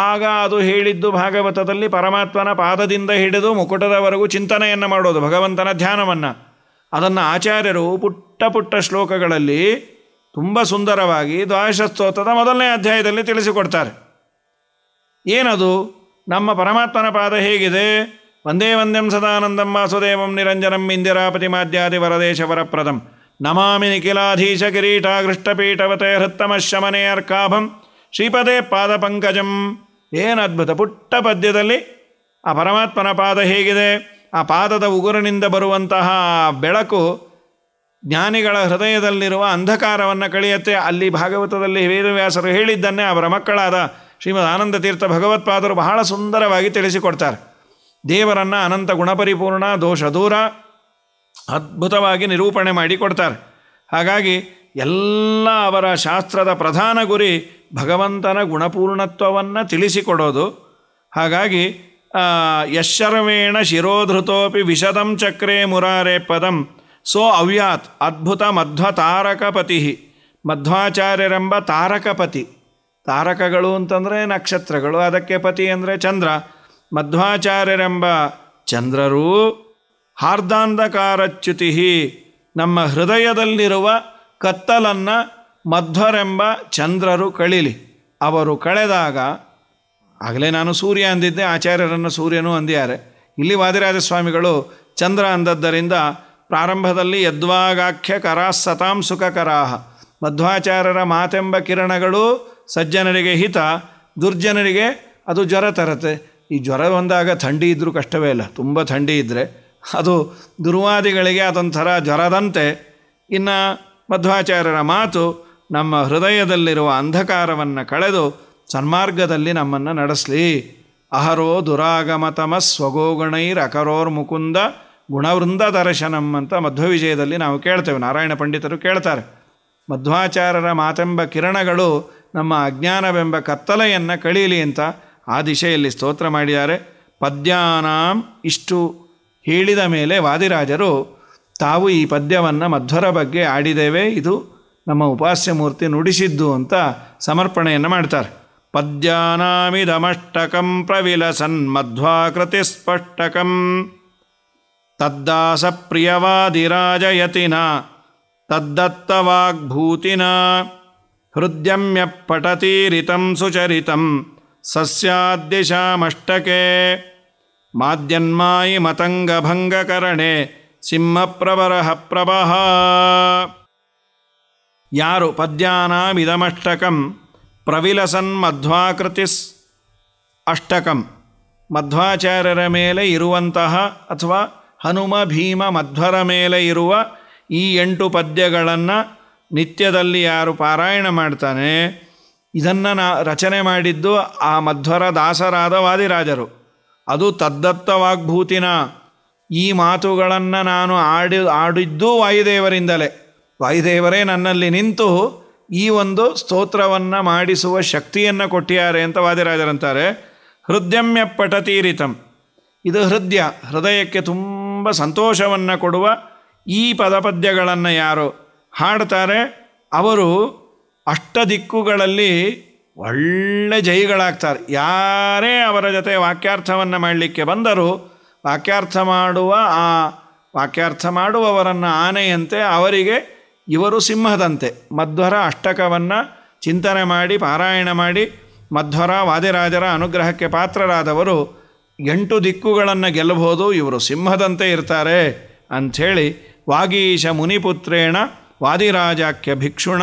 ಆಗ ಅದು ಹೇಳಿದ್ದು ಭಾಗವತದಲ್ಲಿ ಪರಮಾತ್ಮನ ಪಾದದಿಂದ ಹಿಡಿದು ಮುಕುಟದವರೆಗೂ ಚಿಂತನೆಯನ್ನು ಮಾಡೋದು ಭಗವಂತನ ಧ್ಯಾನವನ್ನು ಅದನ್ನು ಆಚಾರ್ಯರು ಪುಟ್ಟ ಪುಟ್ಟ ಶ್ಲೋಕಗಳಲ್ಲಿ ತುಂಬ ಸುಂದರವಾಗಿ ಸ್ತೋತ್ರದ ಮೊದಲನೇ ಅಧ್ಯಾಯದಲ್ಲಿ ತಿಳಿಸಿಕೊಡ್ತಾರೆ ಏನದು ನಮ್ಮ ಪರಮಾತ್ಮನ ಪಾದ ಹೇಗಿದೆ ವಂದೇ ವಂದ್ಯಂ ಸದಾನಂದಂ ವಾಸುದೇವಂ ನಿರಂಜನಂ ಇಂದಿರಾಪತಿ ಮಾಧ್ಯಾದಿ ವರದೇಶ ವರಪ್ರದಂ ನಮಾಮಿ ನಿಖಿಲಾಧೀಶ ಕಿರೀಟಾಗೃಷ್ಟಪೀಠವತೆ ಹೃತ್ತಮ ಶಮನೆ ಅರ್ಕಾಭಂ ಶ್ರೀಪದೇ ಪಾದ ಪಂಕಜಂ ಏನು ಅದ್ಭುತ ಪುಟ್ಟ ಪದ್ಯದಲ್ಲಿ ಆ ಪರಮಾತ್ಮನ ಪಾದ ಹೇಗಿದೆ ಆ ಪಾದದ ಉಗುರಿನಿಂದ ಬರುವಂತಹ ಬೆಳಕು ಜ್ಞಾನಿಗಳ ಹೃದಯದಲ್ಲಿರುವ ಅಂಧಕಾರವನ್ನು ಕಳೆಯುತ್ತೆ ಅಲ್ಲಿ ಭಾಗವತದಲ್ಲಿ ವೇದವ್ಯಾಸರು ಹೇಳಿದ್ದನ್ನೇ ಅವರ ಮಕ್ಕಳಾದ ಶ್ರೀಮದ್ ಆನಂದ ತೀರ್ಥ ಭಗವತ್ಪಾದರು ಬಹಳ ಸುಂದರವಾಗಿ ತಿಳಿಸಿಕೊಡ್ತಾರೆ ದೇವರನ್ನು ಅನಂತ ಗುಣಪರಿಪೂರ್ಣ ದೋಷ ದೂರ ಅದ್ಭುತವಾಗಿ ನಿರೂಪಣೆ ಮಾಡಿಕೊಡ್ತಾರೆ ಹಾಗಾಗಿ ಎಲ್ಲ ಅವರ ಶಾಸ್ತ್ರದ ಪ್ರಧಾನ ಗುರಿ ಭಗವಂತನ ಗುಣಪೂರ್ಣತ್ವವನ್ನು ತಿಳಿಸಿಕೊಡೋದು ಹಾಗಾಗಿ ಯಶರ್ವೇಣ ಶಿರೋಧೃತೋಪಿ ವಿಶದಂ ಚಕ್ರೇ ಮುರಾರೇ ಪದಂ ಸೋ ಅವ್ಯಾತ್ ಅದ್ಭುತ ಮಧ್ವ ತಾರಕಪತಿ ಮಧ್ವಾಚಾರ್ಯರೆಂಬ ತಾರಕಪತಿ ತಾರಕಗಳು ಅಂತಂದರೆ ನಕ್ಷತ್ರಗಳು ಅದಕ್ಕೆ ಪತಿ ಅಂದರೆ ಚಂದ್ರ ಮಧ್ವಾಚಾರ್ಯರೆಂಬ ಚಂದ್ರರು ಹಾರ್ದಾಂಧಕಾರಚ್ಯುತಿ ನಮ್ಮ ಹೃದಯದಲ್ಲಿರುವ ಕತ್ತಲನ್ನು ಮಧ್ವರೆಂಬ ಚಂದ್ರರು ಕಳೀಲಿ ಅವರು ಕಳೆದಾಗ ಆಗಲೇ ನಾನು ಸೂರ್ಯ ಅಂದಿದ್ದೆ ಆಚಾರ್ಯರನ್ನು ಸೂರ್ಯನೂ ಅಂದ್ಯಾರೆ ಇಲ್ಲಿ ವಾದಿರಾಜ ಸ್ವಾಮಿಗಳು ಚಂದ್ರ ಅಂದದ್ದರಿಂದ ಪ್ರಾರಂಭದಲ್ಲಿ ಯದ್ವಾಗಾಖ್ಯ ಕರಾ ಸತಾಂ ಸುಖಕರಾಹ ಮಧ್ವಾಚಾರ್ಯರ ಮಾತೆಂಬ ಕಿರಣಗಳು ಸಜ್ಜನರಿಗೆ ಹಿತ ದುರ್ಜನರಿಗೆ ಅದು ಜ್ವರ ತರತ್ತೆ ಈ ಜ್ವರ ಬಂದಾಗ ಥಂಡಿ ಇದ್ದರೂ ಕಷ್ಟವೇ ಇಲ್ಲ ತುಂಬ ಥಂಡಿ ಇದ್ದರೆ ಅದು ದುರ್ವಾದಿಗಳಿಗೆ ಅದೊಂಥರ ಜ್ವರದಂತೆ ಇನ್ನು ಮಧ್ವಾಚಾರ್ಯರ ಮಾತು ನಮ್ಮ ಹೃದಯದಲ್ಲಿರುವ ಅಂಧಕಾರವನ್ನು ಕಳೆದು ಸನ್ಮಾರ್ಗದಲ್ಲಿ ನಮ್ಮನ್ನು ನಡೆಸಲಿ ಅಹರೋ ದುರಾಗಮತಮ ಸ್ವಗೋಗಣೈರ್ ಅಕರೋರ್ ಮುಕುಂದ ಗುಣವೃಂದ ದರ್ಶನಂ ಅಂತ ಮಧ್ವವಿಜಯದಲ್ಲಿ ವಿಜಯದಲ್ಲಿ ನಾವು ಕೇಳ್ತೇವೆ ನಾರಾಯಣ ಪಂಡಿತರು ಕೇಳ್ತಾರೆ ಮಧ್ವಾಚಾರರ ಮಾತೆಂಬ ಕಿರಣಗಳು ನಮ್ಮ ಅಜ್ಞಾನವೆಂಬ ಕತ್ತಲೆಯನ್ನು ಕಳೀಲಿ ಅಂತ ಆ ದಿಶೆಯಲ್ಲಿ ಸ್ತೋತ್ರ ಮಾಡಿದ್ದಾರೆ ಪದ್ಯಾನಾಂ ಇಷ್ಟು ಹೇಳಿದ ಮೇಲೆ ವಾದಿರಾಜರು ತಾವು ಈ ಪದ್ಯವನ್ನು ಮಧ್ವರ ಬಗ್ಗೆ ಆಡಿದ್ದೇವೆ ಇದು ನಮ್ಮ ಉಪಾಸ್ಯ ಮೂರ್ತಿ ನುಡಿಸಿದ್ದು ಅಂತ ಸಮರ್ಪಣೆಯನ್ನು ಮಾಡ್ತಾರೆ ಪದ್ಯಾನಾಮಿದಮಷ್ಟಕಂ ಪ್ರವಿಲಸನ್ ಮಧ್ವಾಕೃತಿ ಸ್ಪಷ್ಟಕಂ तद्दासप्रियवादिराजयतिना तद्दत्तवाग्भूतिना हृद्यम्यप्पटतीतं सुचरितं सस्याद्दिशामष्टके माद्यन्मायि मतङ्गभङ्गकरणे सिंहप्रवरः प्रवः यारु पद्यानामिदमष्टकं प्रविलसन्मध्वाकृतिस् अष्टकं मध्वाचार्यरमेले इरुवन्तः अथवा ಹನುಮ ಭೀಮ ಮಧ್ವರ ಮೇಲೆ ಇರುವ ಈ ಎಂಟು ಪದ್ಯಗಳನ್ನು ನಿತ್ಯದಲ್ಲಿ ಯಾರು ಪಾರಾಯಣ ಮಾಡ್ತಾನೆ ಇದನ್ನು ನಾ ರಚನೆ ಮಾಡಿದ್ದು ಆ ಮಧ್ವರ ದಾಸರಾದ ವಾದಿರಾಜರು ಅದು ತದ್ದತ್ತ ವಾಗ್ಭೂತಿನ ಈ ಮಾತುಗಳನ್ನು ನಾನು ಆಡಿ ಆಡಿದ್ದೂ ವಾಯುದೇವರಿಂದಲೇ ವಾಯುದೇವರೇ ನನ್ನಲ್ಲಿ ನಿಂತು ಈ ಒಂದು ಸ್ತೋತ್ರವನ್ನು ಮಾಡಿಸುವ ಶಕ್ತಿಯನ್ನು ಕೊಟ್ಟಿದ್ದಾರೆ ಅಂತ ವಾದಿರಾಜರಂತಾರೆ ಹೃದಯಮ್ಯ ಪಟತೀರಿತಂ ಇದು ಹೃದಯ ಹೃದಯಕ್ಕೆ ತುಂಬ ತುಂಬ ಸಂತೋಷವನ್ನು ಕೊಡುವ ಈ ಪದಪದ್ಯಗಳನ್ನು ಯಾರು ಹಾಡ್ತಾರೆ ಅವರು ಅಷ್ಟ ದಿಕ್ಕುಗಳಲ್ಲಿ ಒಳ್ಳೆ ಜೈಗಳಾಗ್ತಾರೆ ಯಾರೇ ಅವರ ಜೊತೆ ವಾಕ್ಯಾರ್ಥವನ್ನು ಮಾಡಲಿಕ್ಕೆ ಬಂದರೂ ವಾಕ್ಯಾರ್ಥ ಮಾಡುವ ಆ ವಾಕ್ಯಾರ್ಥ ಮಾಡುವವರನ್ನು ಆನೆಯಂತೆ ಅವರಿಗೆ ಇವರು ಸಿಂಹದಂತೆ ಮಧ್ವರ ಅಷ್ಟಕವನ್ನು ಚಿಂತನೆ ಮಾಡಿ ಪಾರಾಯಣ ಮಾಡಿ ಮಧ್ವರ ವಾದಿರಾಜರ ಅನುಗ್ರಹಕ್ಕೆ ಪಾತ್ರರಾದವರು ಎಂಟು ದಿಕ್ಕುಗಳನ್ನು ಗೆಲ್ಲಬಹುದು ಇವರು ಸಿಂಹದಂತೆ ಇರ್ತಾರೆ ಅಂಥೇಳಿ ವಾಗೀಶ ಮುನಿಪುತ್ರೇಣ ವಾದಿರಾಜಾಖ್ಯ ಭಿಕ್ಷುಣ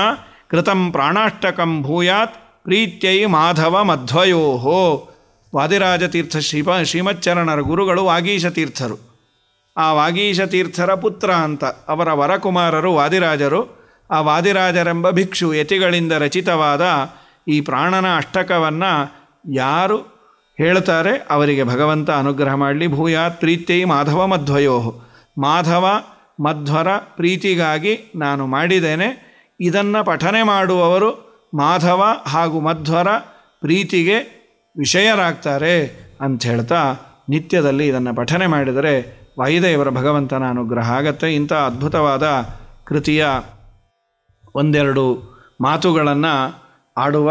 ಕೃತಂ ಪ್ರಾಣಾಷ್ಟಕಂ ಭೂಯಾತ್ ಪ್ರೀತ್ಯೈ ಮಾಧವ ಮಧ್ವಯೋಹೋ ವಾದಿರಾಜತೀರ್ಥ ಶ್ರೀಪ ಶ್ರೀಮಚ್ಚರಣರ ಗುರುಗಳು ವಾಗೀಶ ತೀರ್ಥರು ಆ ವಾಗೀಶ ತೀರ್ಥರ ಪುತ್ರ ಅಂತ ಅವರ ವರಕುಮಾರರು ವಾದಿರಾಜರು ಆ ವಾದಿರಾಜರೆಂಬ ಭಿಕ್ಷು ಯತಿಗಳಿಂದ ರಚಿತವಾದ ಈ ಪ್ರಾಣನ ಅಷ್ಟಕವನ್ನು ಯಾರು ಹೇಳ್ತಾರೆ ಅವರಿಗೆ ಭಗವಂತ ಅನುಗ್ರಹ ಮಾಡಲಿ ಭೂಯ ಪ್ರೀತ್ಯೈ ಮಾಧವ ಮಧ್ವಯೋ ಮಾಧವ ಮಧ್ವರ ಪ್ರೀತಿಗಾಗಿ ನಾನು ಮಾಡಿದ್ದೇನೆ ಇದನ್ನು ಪಠನೆ ಮಾಡುವವರು ಮಾಧವ ಹಾಗೂ ಮಧ್ವರ ಪ್ರೀತಿಗೆ ವಿಷಯರಾಗ್ತಾರೆ ಅಂತ ಹೇಳ್ತಾ ನಿತ್ಯದಲ್ಲಿ ಇದನ್ನು ಪಠನೆ ಮಾಡಿದರೆ ವಾಯುದೇವರ ಭಗವಂತನ ಅನುಗ್ರಹ ಆಗತ್ತೆ ಇಂಥ ಅದ್ಭುತವಾದ ಕೃತಿಯ ಒಂದೆರಡು ಮಾತುಗಳನ್ನು ಆಡುವ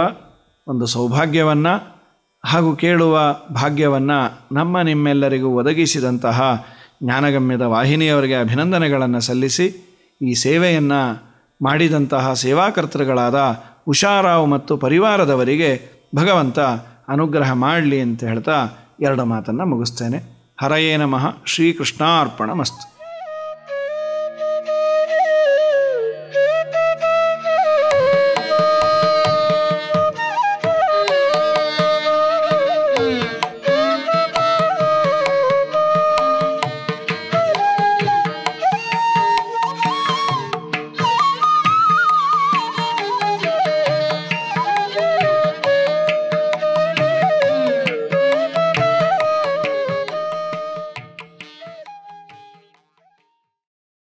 ಒಂದು ಸೌಭಾಗ್ಯವನ್ನು ಹಾಗೂ ಕೇಳುವ ಭಾಗ್ಯವನ್ನು ನಮ್ಮ ನಿಮ್ಮೆಲ್ಲರಿಗೂ ಒದಗಿಸಿದಂತಹ ಜ್ಞಾನಗಮ್ಯದ ವಾಹಿನಿಯವರಿಗೆ ಅಭಿನಂದನೆಗಳನ್ನು ಸಲ್ಲಿಸಿ ಈ ಸೇವೆಯನ್ನು ಮಾಡಿದಂತಹ ಸೇವಾಕರ್ತೃಗಳಾದ ಉಷಾರಾವ್ ಮತ್ತು ಪರಿವಾರದವರಿಗೆ ಭಗವಂತ ಅನುಗ್ರಹ ಮಾಡಲಿ ಅಂತ ಹೇಳ್ತಾ ಎರಡು ಮಾತನ್ನು ಮುಗಿಸ್ತೇನೆ ಹರಯೇ ನಮಃ ಶ್ರೀಕೃಷ್ಣಾರ್ಪಣ ಮಸ್ತು